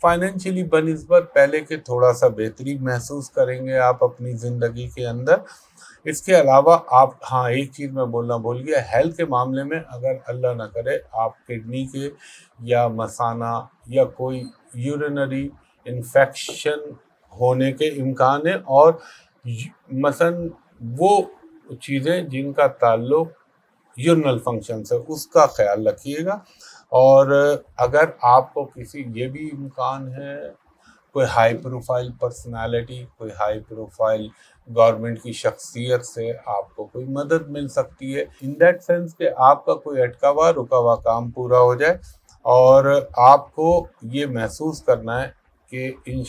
फाइनेंशियली बनस्बत पहले के थोड़ा सा बेहतरी महसूस करेंगे आप अपनी ज़िंदगी के अंदर इसके अलावा आप हाँ एक चीज़ मैं बोलना भूल गया हेल्थ के मामले में अगर अल्लाह ना करे आप किडनी के या मसाना या कोई यूरिनरी इन्फेक्शन होने के इम्कान है और मसन वो चीज़ें जिनका ताल्लुक यूरनल फंक्शन से उसका ख्याल रखिएगा और अगर आपको किसी ये भी इम्कान है कोई हाई प्रोफाइल पर्सनालिटी कोई हाई प्रोफाइल गवर्नमेंट की शख्सियत से आपको कोई मदद मिल सकती है इन दैट सेंस कि आपका कोई अटका हुआ रुका हुआ काम पूरा हो जाए और आपको ये महसूस करना है कि इन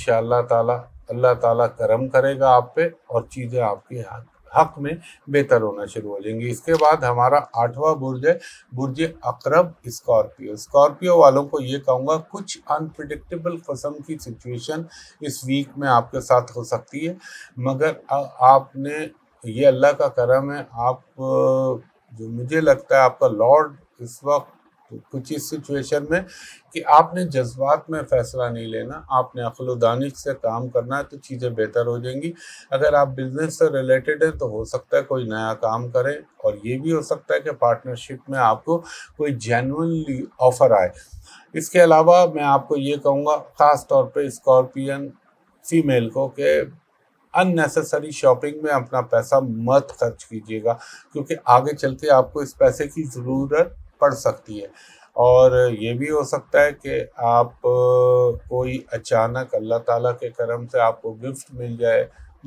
ताला अल्लाह ताला करम करेगा आप पे और चीज़ें आपके हाथ हक में बेहतर होना शुरू हो जाएंगे इसके बाद हमारा आठवां बुर्ज है बुर्ज अकरब स्कॉर्पियो स्कॉर्पियो वालों को ये कहूँगा कुछ अनप्रडिक्टेबल कस्म की सिचुएशन इस वीक में आपके साथ हो सकती है मगर आपने ये अल्लाह का करम है आप जो मुझे लगता है आपका लॉर्ड इस वक्त कुछ इस सिचुएशन में कि आपने जज्बात में फ़ैसला नहीं लेना आपने अखलोदानिश से काम करना है तो चीज़ें बेहतर हो जाएंगी अगर आप बिजनेस से रिलेटेड हैं तो हो सकता है कोई नया काम करें और ये भी हो सकता है कि पार्टनरशिप में आपको कोई जेनुनली ऑफ़र आए इसके अलावा मैं आपको ये कहूँगा ख़ास तौर पर स्कॉर्पियन फीमेल को कि अननेसेसरी शॉपिंग में अपना पैसा मत खर्च कीजिएगा क्योंकि आगे चलते आपको इस पैसे की ज़रूरत पड़ सकती है और ये भी हो सकता है कि आप कोई अचानक अल्लाह ताला के करम से आपको गिफ्ट मिल जाए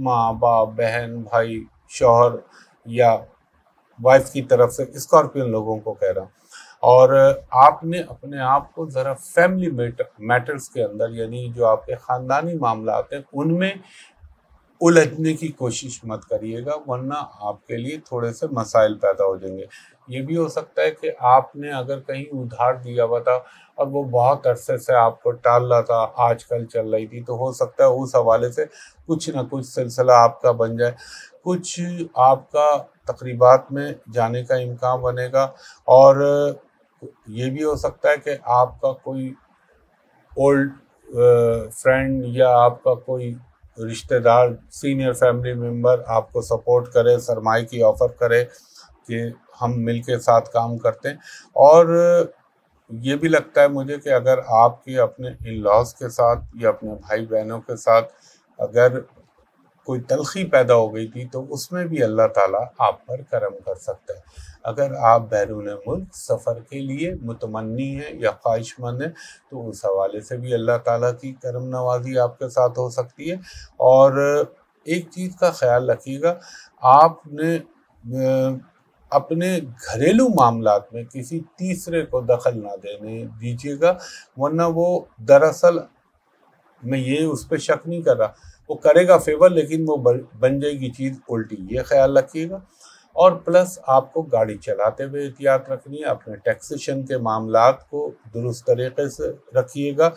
माँ बाप बहन भाई शोहर या वाइफ की तरफ से स्कॉर्पियन लोगों को कह रहा हूँ और आपने अपने आप को ज़रा फैमिली मैटर्स के अंदर यानी जो आपके ख़ानदानी मामला आते हैं उनमें उलझने की कोशिश मत करिएगा वरना आपके लिए थोड़े से मसाइल पैदा हो जाएंगे ये भी हो सकता है कि आपने अगर कहीं उधार दिया हुआ था और वो बहुत अरसे से आपको टाल रहा था आजकल चल रही थी तो हो सकता है उस हवाले से कुछ ना कुछ सिलसिला आपका बन जाए कुछ आपका तकरीबात में जाने का इम्कान बनेगा और ये भी हो सकता है कि आपका कोई ओल्ड फ्रेंड या आपका कोई रिश्तेदार सीनियर फैमिली मेम्बर आपको सपोर्ट करे सरमाई की ऑफ़र करे कि हम मिल के साथ काम करते हैं और ये भी लगता है मुझे कि अगर आपके अपने इन लॉज के साथ या अपने भाई बहनों के साथ अगर कोई तलखी पैदा हो गई थी तो उसमें भी अल्लाह ताला आप पर करम कर सकता है अगर आप बैरून मुल्क सफ़र के लिए मुतमनी हैं या ख्वाहिशमंद हैं तो उस हवाले से भी अल्लाह ताला की करम नवाजी आपके साथ हो सकती है और एक चीज़ का ख्याल रखिएगा आपने अपने घरेलू मामला में किसी तीसरे को दखल ना देने दीजिएगा वरना वो दरअसल मैं ये उस पर शक नहीं कर रहा वो करेगा फेवर लेकिन वो बन जाएगी चीज़ उल्टी ये ख्याल रखिएगा और प्लस आपको गाड़ी चलाते हुए एहतियात रखनी है अपने टैक्सेशन के मामला को दुरुस्त तरीके से रखिएगा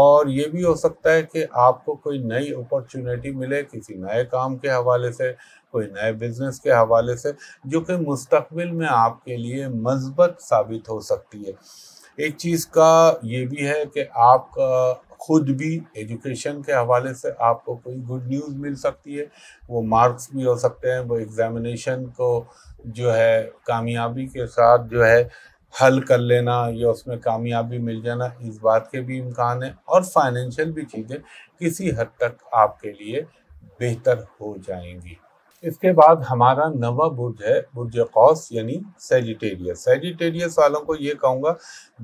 और ये भी हो सकता है कि आपको कोई नई अपॉर्चुनिटी मिले किसी नए काम के हवाले से कोई नए बिजनेस के हवाले से जो कि मुस्तबिल में आपके लिए मजबत साबित हो सकती है एक चीज़ का ये भी है कि आपका खुद भी एजुकेशन के हवाले से आपको कोई गुड न्यूज़ मिल सकती है वो मार्क्स भी हो सकते हैं वो एग्ज़ामिनेशन को जो है कामयाबी के साथ जो है हल कर लेना या उसमें कामयाबी मिल जाना इस बात के भी इम्कान है और फाइनेंशियल भी चीज़ें किसी हद तक आपके लिए बेहतर हो जाएंगी इसके बाद हमारा नवा बुर्ज है बुर्ज कौस यानी सेजिटेरियस सेजिटेरियस वालों को ये कहूँगा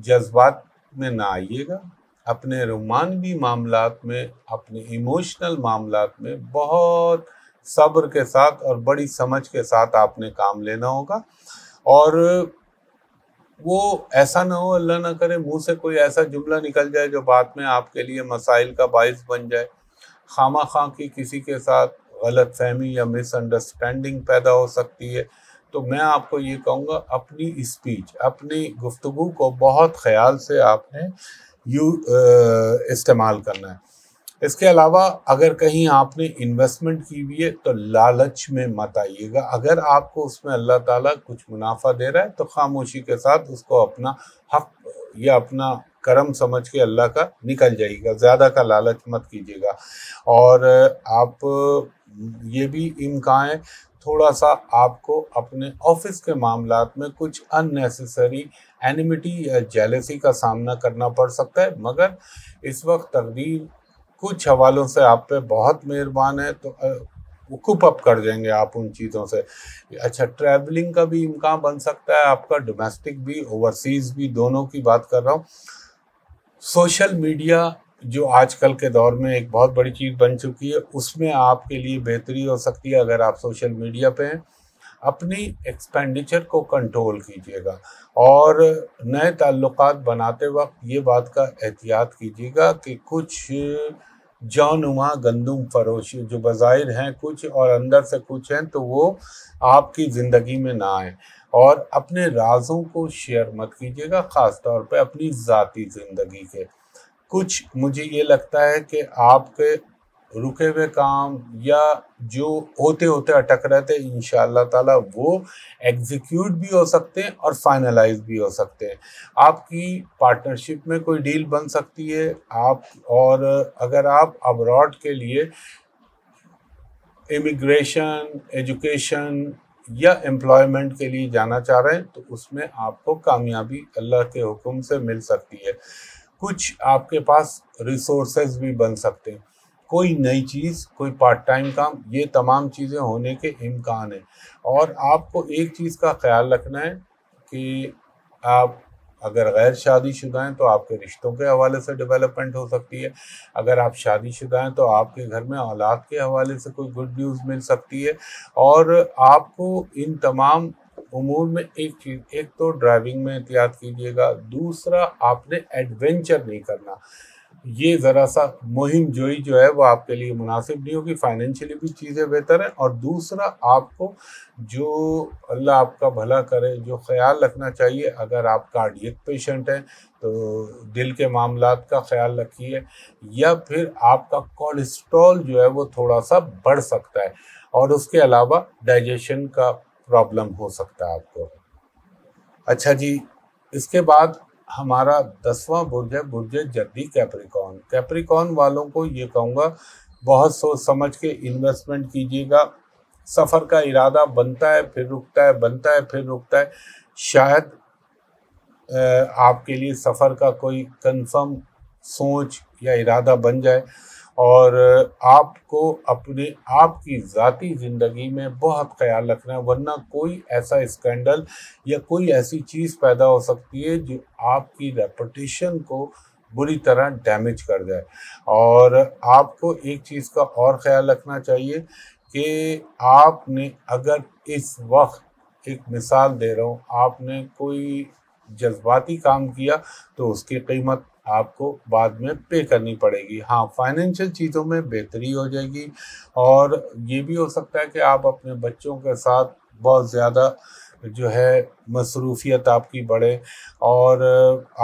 जज्बात में ना आइएगा अपने रोमानवी मामला में अपने इमोशनल मामला में बहुत सब्र के साथ और बड़ी समझ के साथ आपने काम लेना होगा और वो ऐसा ना हो अल्लाह ना करे मुंह से कोई ऐसा जुमला निकल जाए जो बाद में आपके लिए मसाइल का बायस बन जाए खामा खां की किसी के साथ गलत फहमी या मिसअंडरस्टैंडिंग पैदा हो सकती है तो मैं आपको ये कहूँगा अपनी स्पीच अपनी गुफ्तु को बहुत ख्याल से आपने यू इस्तेमाल करना है इसके अलावा अगर कहीं आपने इन्वेस्टमेंट की हुई है तो लालच में मत आइएगा अगर आपको उसमें अल्लाह ताला कुछ मुनाफा दे रहा है तो खामोशी के साथ उसको अपना हक या अपना करम समझ के अल्लाह का निकल जाइएगा ज़्यादा का लालच मत कीजिएगा और आप ये भी इमकान है थोड़ा सा आपको अपने ऑफिस के मामला में कुछ अननेसेसरी एनिमिटी या जेलेसी का सामना करना पड़ सकता है मगर इस वक्त तकदीर कुछ हवालों से आप पे बहुत मेहरबान है तो कुप अप कर जाएंगे आप उन चीज़ों से अच्छा ट्रैवलिंग का भी इम्कान बन सकता है आपका डोमेस्टिक भी ओवरसीज़ भी दोनों की बात कर रहा हूँ सोशल मीडिया जो आजकल के दौर में एक बहुत बड़ी चीज़ बन चुकी है उसमें आपके लिए बेहतरी हो सकती है अगर आप सोशल मीडिया पे हैं अपनी एक्सपेंडिचर को कंट्रोल कीजिएगा और नए ताल्लुक बनाते वक्त ये बात का एहतियात कीजिएगा कि कुछ जानुमा गंदुम फरोश जो बाज़ाहिर हैं कुछ और अंदर से कुछ हैं तो वो आपकी ज़िंदगी में ना आए और अपने राजों को शेयर मत कीजिएगा ख़ास तौर पर अपनी ज़ाती ज़िंदगी के कुछ मुझे ये लगता है कि आपके रुके हुए काम या जो होते होते अटक रहे थे इन ताला वो एग्जीक्यूट भी हो सकते हैं और फाइनलाइज भी हो सकते हैं आपकी पार्टनरशिप में कोई डील बन सकती है आप और अगर आप अब्रॉड के लिए इमिग्रेशन एजुकेशन या एम्प्लॉयमेंट के लिए जाना चाह रहे हैं तो उसमें आपको कामयाबी अल्लाह के हुक्म से मिल सकती है कुछ आपके पास रिसोर्सेज भी बन सकते हैं कोई नई चीज़ कोई पार्ट टाइम काम ये तमाम चीज़ें होने के इम्कान है और आपको एक चीज़ का ख्याल रखना है कि आप अगर गैर शुदा हैं तो आपके रिश्तों के हवाले से डेवलपमेंट हो सकती है अगर आप शुदा हैं तो आपके घर में औलाद के हवाले से कोई गुड न्यूज़ मिल सकती है और आपको इन तमाम उमूर में एक चीज़ एक तो ड्राइविंग में एहतियात कीजिएगा दूसरा आपने एडवेंचर नहीं करना ये ज़रा सा मुहिम जोई जो है वो आपके लिए मुनासिब नहीं होगी फाइनेंशियली भी चीज़ें बेहतर हैं और दूसरा आपको जो अल्लाह आपका भला करे जो ख्याल रखना चाहिए अगर आप कार्डियक पेशेंट हैं तो दिल के मामला का ख्याल रखिए या फिर आपका कोलेस्ट्रॉल जो है वो थोड़ा सा बढ़ सकता है और उसके अलावा डाइजेशन का प्रॉब्लम हो सकता है आपको अच्छा जी इसके बाद हमारा दसवां बुर्ज है बुर्ज जद्दी कैप्रिकॉन कैप्रिकॉन वालों को ये कहूँगा बहुत सोच समझ के इन्वेस्टमेंट कीजिएगा सफ़र का इरादा बनता है फिर रुकता है बनता है फिर रुकता है शायद आपके लिए सफ़र का कोई कंफर्म सोच या इरादा बन जाए और आपको अपने आप की ज़ाती ज़िंदगी में बहुत ख्याल रखना है वरना कोई ऐसा स्कैंडल या कोई ऐसी चीज़ पैदा हो सकती है जो आपकी रेपुटेशन को बुरी तरह डैमेज कर जाए और आपको एक चीज़ का और ख्याल रखना चाहिए कि आपने अगर इस वक्त एक मिसाल दे रहा हूँ आपने कोई जज्बाती काम किया तो उसकी कीमत आपको बाद में पे करनी पड़ेगी हाँ फाइनेंशियल चीज़ों में बेहतरी हो जाएगी और ये भी हो सकता है कि आप अपने बच्चों के साथ बहुत ज़्यादा जो है मसरूफियत आपकी बढ़े और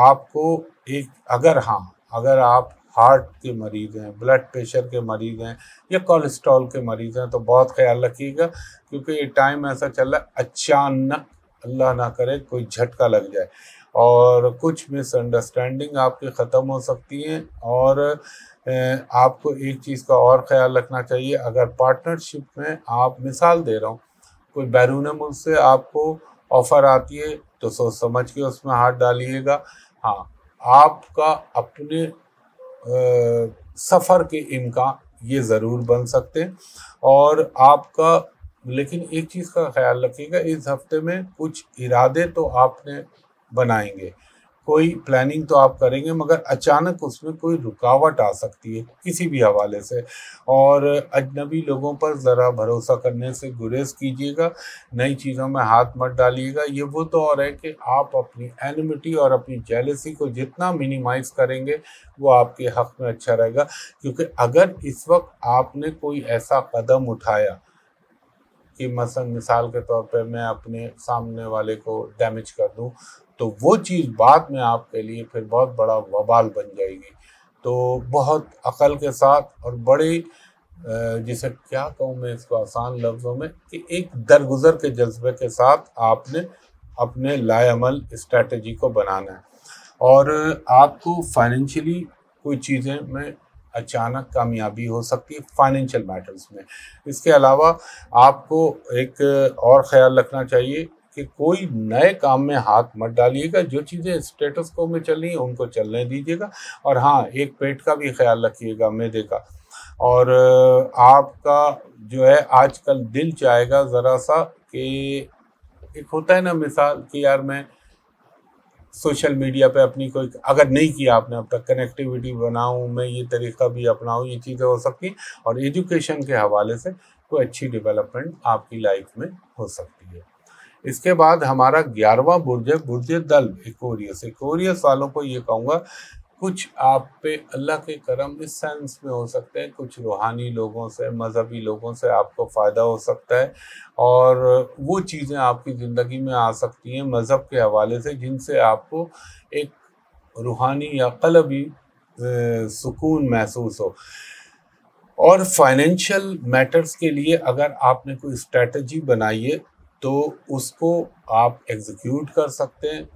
आपको एक अगर हाँ अगर आप हार्ट के मरीज़ हैं ब्लड प्रेशर के मरीज़ हैं या कोलेस्ट्रॉल के मरीज़ हैं तो बहुत ख्याल रखिएगा क्योंकि ये टाइम ऐसा चल रहा है अचानक अल्लाह ना करे कोई झटका लग जाए और कुछ मिसअंडरस्टैंडिंग आपकी ख़त्म हो सकती हैं और आपको एक चीज़ का और ख्याल रखना चाहिए अगर पार्टनरशिप में आप मिसाल दे रहा हूँ कोई बैरून मुल्क से आपको ऑफ़र आती है तो सोच समझ के उसमें हाथ डालिएगा हाँ आपका अपने सफ़र के इम्कान ये ज़रूर बन सकते हैं और आपका लेकिन एक चीज़ का ख्याल रखिएगा इस हफ्ते में कुछ इरादे तो आपने बनाएंगे कोई प्लानिंग तो आप करेंगे मगर अचानक उसमें कोई रुकावट आ सकती है किसी भी हवाले से और अजनबी लोगों पर ज़रा भरोसा करने से गुरेज कीजिएगा नई चीज़ों में हाथ मत डालिएगा ये वो तो और है कि आप अपनी एनिमिटी और अपनी जेलसी को जितना मिनिमाइज करेंगे वो आपके हक में अच्छा रहेगा क्योंकि अगर इस वक्त आपने कोई ऐसा कदम उठाया कि मसल मिसाल के तौर पे मैं अपने सामने वाले को डैमेज कर दूं तो वो चीज़ बाद में आपके लिए फिर बहुत बड़ा वबाल बन जाएगी तो बहुत अकल के साथ और बड़े जिसे क्या कहूँ मैं इसको आसान लफ्ज़ों में कि एक दरगुजर के जज्बे के साथ आपने अपने लाएमल स्ट्रेटजी को बनाना है और आपको फाइनेंशियली कोई चीज़ें में अचानक कामयाबी हो सकती है फाइनेंशियल मैटर्स में इसके अलावा आपको एक और ख्याल रखना चाहिए कि कोई नए काम में हाथ मत डालिएगा जो चीज़ें स्टेटस को में चल रही हैं उनको चलने दीजिएगा और हाँ एक पेट का भी ख्याल रखिएगा मैदे का और आपका जो है आजकल दिल चाहेगा ज़रा सा कि एक होता है ना मिसाल कि यार मैं सोशल मीडिया पे अपनी कोई अगर नहीं किया आपने अब तक कनेक्टिविटी बनाऊँ मैं ये तरीका भी अपनाऊँ ये चीज़ें हो सकती और एजुकेशन के हवाले से कोई अच्छी डेवलपमेंट आपकी लाइफ में हो सकती है इसके बाद हमारा ग्यारहवा बुर्ज है बुर्ज दल एकोरियस एकोरियस वालों को ये कहूँगा कुछ आप पे अल्लाह के करम इस सेंस में हो सकते हैं कुछ रूहानी लोगों से मज़हबी लोगों से आपको फ़ायदा हो सकता है और वो चीज़ें आपकी ज़िंदगी में आ सकती हैं मज़हब के हवाले से जिनसे आपको एक रूहानी या कलबी सुकून महसूस हो और फाइनेंशियल मैटर्स के लिए अगर आपने कोई स्ट्रेटजी है तो उसको आप एग्जीक्यूट कर सकते हैं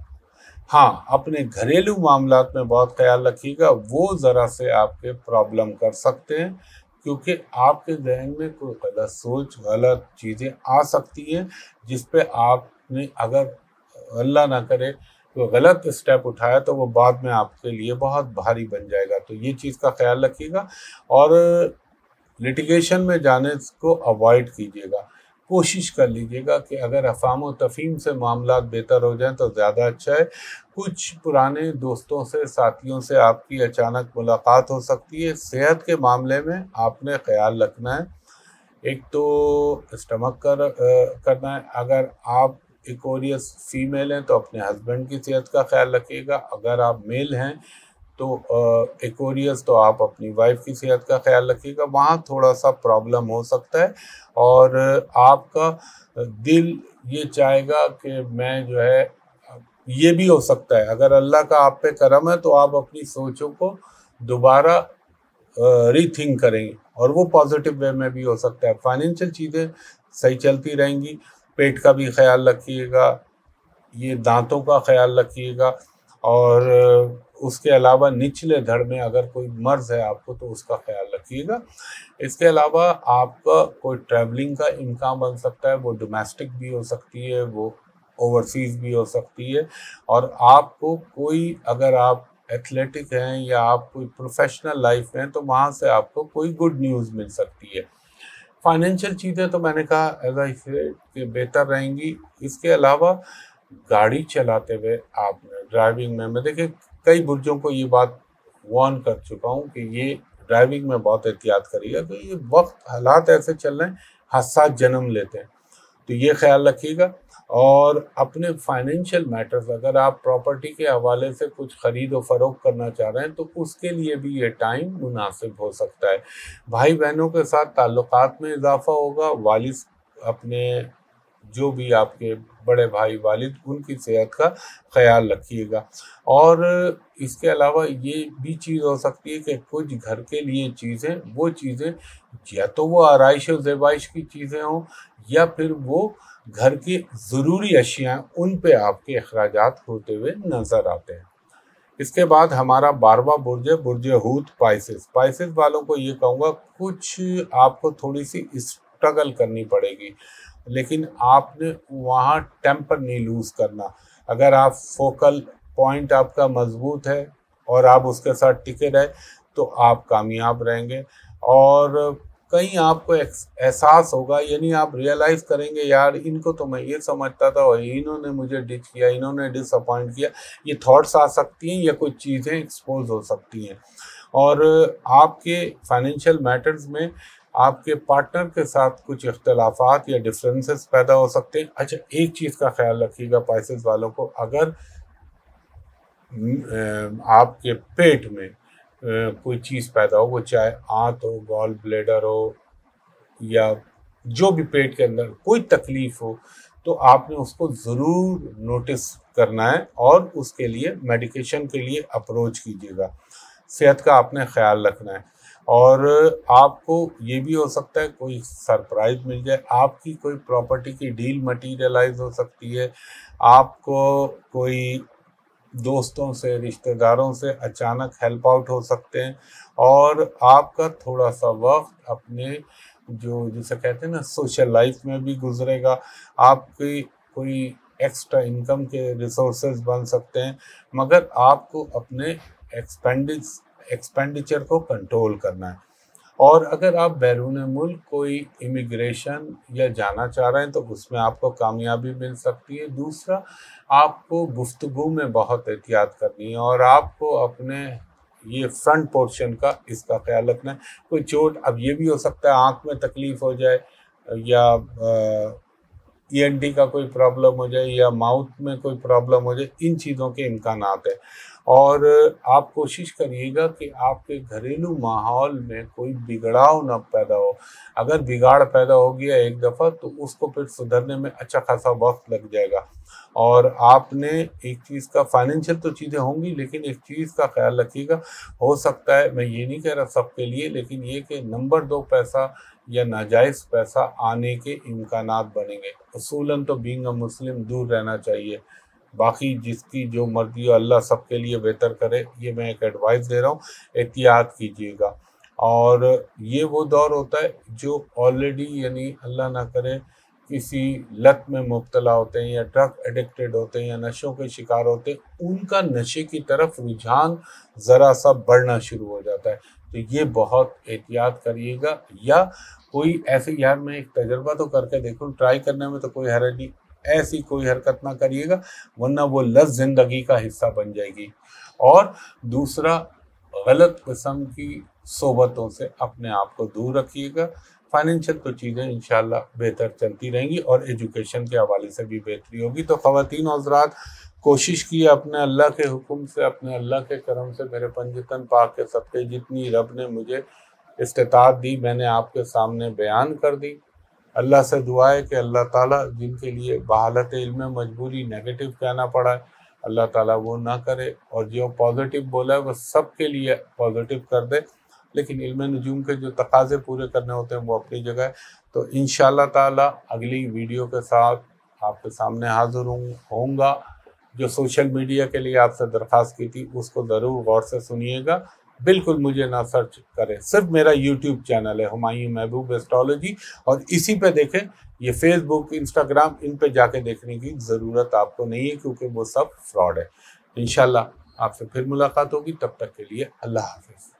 हाँ अपने घरेलू मामला में बहुत ख्याल रखिएगा वो ज़रा से आपके प्रॉब्लम कर सकते हैं क्योंकि आपके जहन में कोई गलत सोच गलत चीज़ें आ सकती हैं जिस पे आपने अगर अल्लाह ना करे कोई गलत स्टेप उठाया तो वो बाद में आपके लिए बहुत भारी बन जाएगा तो ये चीज़ का ख्याल रखिएगा और लिटिगेशन में जाने को अवॉइड कीजिएगा कोशिश कर लीजिएगा कि अगर अफाम व तफीम से मामला बेहतर हो जाए तो ज़्यादा अच्छा है कुछ पुराने दोस्तों से साथियों से आपकी अचानक मुलाकात हो सकती है सेहत के मामले में आपने ख्याल रखना है एक तो स्टमक कर आ, करना है अगर आप एकोरियस फीमेल हैं तो अपने हस्बैंड की सेहत का ख्याल रखिएगा अगर आप मेल हैं तो एकोरियस तो आप अपनी वाइफ की सेहत का ख्याल रखिएगा वहाँ थोड़ा सा प्रॉब्लम हो सकता है और आपका दिल ये चाहेगा कि मैं जो है ये भी हो सकता है अगर अल्लाह का आप पे करम है तो आप अपनी सोचों को दोबारा रीथिंक करेंगे और वो पॉजिटिव वे में भी हो सकता है फाइनेंशियल चीज़ें सही चलती रहेंगी पेट का भी ख्याल रखिएगा ये दांतों का ख्याल रखिएगा और उसके अलावा निचले धड़ में अगर कोई मर्ज है आपको तो उसका ख्याल रखिएगा इसके अलावा आपका कोई ट्रैवलिंग का इनकम बन सकता है वो डोमेस्टिक भी हो सकती है वो ओवरसीज भी हो सकती है और आपको कोई अगर आप एथलेटिक हैं या आप कोई प्रोफेशनल लाइफ में तो वहाँ से आपको कोई गुड न्यूज़ मिल सकती है फाइनेंशियल चीज़ें तो मैंने कहा एज आई कि बेहतर रहेंगी इसके अलावा गाड़ी चलाते हुए आप ड्राइविंग में मैं देखिए कई बुजुर्गों को ये बात वार्न कर चुका हूँ कि ये ड्राइविंग में बहुत एहतियात करिएगा तो ये वक्त हालात ऐसे चल रहे हैं हादसा जन्म लेते हैं तो ये ख्याल रखिएगा और अपने फाइनेंशियल मैटर्स अगर आप प्रॉपर्टी के हवाले से कुछ ख़रीद और फ़रोख करना चाह रहे हैं तो उसके लिए भी ये टाइम मुनासिब हो सकता है भाई बहनों के साथ ताल्लुकात में इजाफा होगा वालिस अपने जो भी आपके बड़े भाई वालिद उनकी सेहत का ख्याल रखिएगा और इसके अलावा ये भी चीज़ हो सकती है कि कुछ घर के लिए चीज़ें वो चीज़ें या तो वो आरइश और जेबाइश की चीज़ें हों या फिर वो घर की ज़रूरी अशियाँ उन पे आपके अखराज होते हुए नज़र आते हैं इसके बाद हमारा बारवा बुरज बुरज हूत पाइसिस पाइसिस वालों को ये कहूँगा कुछ आपको थोड़ी सी स्ट्रगल करनी पड़ेगी लेकिन आपने वहाँ टेम्पर नहीं लूज करना अगर आप फोकल पॉइंट आपका मजबूत है और आप उसके साथ टिके रहे तो आप कामयाब रहेंगे और कहीं आपको एहसास होगा यानी आप रियलाइज करेंगे यार इनको तो मैं ये समझता था और इन्होंने मुझे डिच किया इन्होंने डिसअपॉइंट किया ये थॉट्स आ सकती हैं या कुछ चीज़ें एक्सपोज हो सकती हैं और आपके फाइनेंशियल मैटर्स में आपके पार्टनर के साथ कुछ इख्तलाफात या डिफरेंसेस पैदा हो सकते हैं अच्छा एक चीज़ का ख्याल रखिएगा पाइसिस वालों को अगर आपके पेट में कोई चीज़ पैदा हो वो चाहे आंत हो गॉल ब्लेडर हो या जो भी पेट के अंदर कोई तकलीफ हो तो आपने उसको ज़रूर नोटिस करना है और उसके लिए मेडिकेशन के लिए अप्रोच कीजिएगा सेहत का आपने ख्याल रखना है और आपको ये भी हो सकता है कोई सरप्राइज मिल जाए आपकी कोई प्रॉपर्टी की डील मटेरियलाइज हो सकती है आपको कोई दोस्तों से रिश्तेदारों से अचानक हेल्प आउट हो सकते हैं और आपका थोड़ा सा वक्त अपने जो जिसे कहते हैं ना सोशल लाइफ में भी गुजरेगा आपकी कोई एक्स्ट्रा इनकम के रिसोर्सेज बन सकते हैं मगर आपको अपने एक्सपेंडिस एक्सपेंडिचर को कंट्रोल करना है और अगर आप बैरून मुल्क कोई इमिग्रेशन या जाना चाह रहे हैं तो उसमें आपको कामयाबी मिल सकती है दूसरा आपको गुफ्तगु में बहुत एहतियात करनी है और आपको अपने ये फ्रंट पोर्शन का इसका ख्याल रखना है कोई चोट अब ये भी हो सकता है आँख में तकलीफ़ हो जाए या ई e का कोई प्रॉब्लम हो जाए या माउथ में कोई प्रॉब्लम हो जाए इन चीज़ों के इम्कान हैं और आप कोशिश करिएगा कि आपके घरेलू माहौल में कोई बिगड़ाव ना पैदा हो अगर बिगाड़ पैदा हो गया एक दफ़ा तो उसको फिर सुधरने में अच्छा खासा वक्त लग जाएगा और आपने एक चीज़ का फाइनेंशियल तो चीज़ें होंगी लेकिन एक चीज़ का ख्याल रखिएगा हो सकता है मैं ये नहीं कह रहा सबके लिए लेकिन ये कि नंबर दो पैसा या नाजायज़ पैसा आने के इम्कान बनेंगे असूलन तो बींग मुस्लिम दूर रहना चाहिए बाकी जिसकी जो मर्जी हो अल्लाह सबके लिए बेहतर करे ये मैं एक एडवाइस दे रहा हूँ एहतियात कीजिएगा और ये वो दौर होता है जो ऑलरेडी यानी अल्लाह ना करे किसी लत में मुबतला होते हैं या ड्रग एडिक्टेड होते हैं या नशों के शिकार होते हैं उनका नशे की तरफ रुझान ज़रा सा बढ़ना शुरू हो जाता है तो ये बहुत एहतियात करिएगा या कोई ऐसे यार मैं एक तजर्बा तो करके देखूँ ट्राई करने में तो कोई हैरानी नहीं ऐसी कोई हरकत ना करिएगा वरना वो लत ज़िंदगी का हिस्सा बन जाएगी और दूसरा गलत किस्म की सोबतों से अपने आप को दूर रखिएगा फाइनेंशियल तो चीज़ें इन बेहतर चलती रहेंगी और एजुकेशन के हवाले से भी बेहतरी होगी तो ख़वान हजरात कोशिश की अपने अल्लाह के हुक्म से अपने अल्लाह के करम से मेरे पंजतन पाक के सबके जितनी रब ने मुझे इस्तात दी मैंने आपके सामने बयान कर दी अल्लाह से दुआ है कि अल्लाह ताला जिनके लिए बहालत इल्म मजबूरी नेगेटिव कहना पड़ा है अल्लाह ताला वो ना करे और जो पॉजिटिव बोला है वो सब के लिए पॉजिटिव कर दे लेकिन इल्म नजूम के जो तकाजे पूरे करने होते हैं वो अपनी जगह है तो इन ताला अगली वीडियो के साथ आपके सामने हाजिर होंगे जो सोशल मीडिया के लिए आपसे दरख्वास्त की थी उसको ज़रूर गौर से सुनिएगा बिल्कुल मुझे ना सर्च करें सिर्फ मेरा यूट्यूब चैनल है हमायूं महबूब एस्ट्रोलॉजी और इसी पे देखें ये फेसबुक इंस्टाग्राम इन पे जाके देखने की ज़रूरत आपको नहीं है क्योंकि वो सब फ्रॉड है इन आपसे फिर मुलाकात होगी तब तक के लिए अल्लाह हाफिज़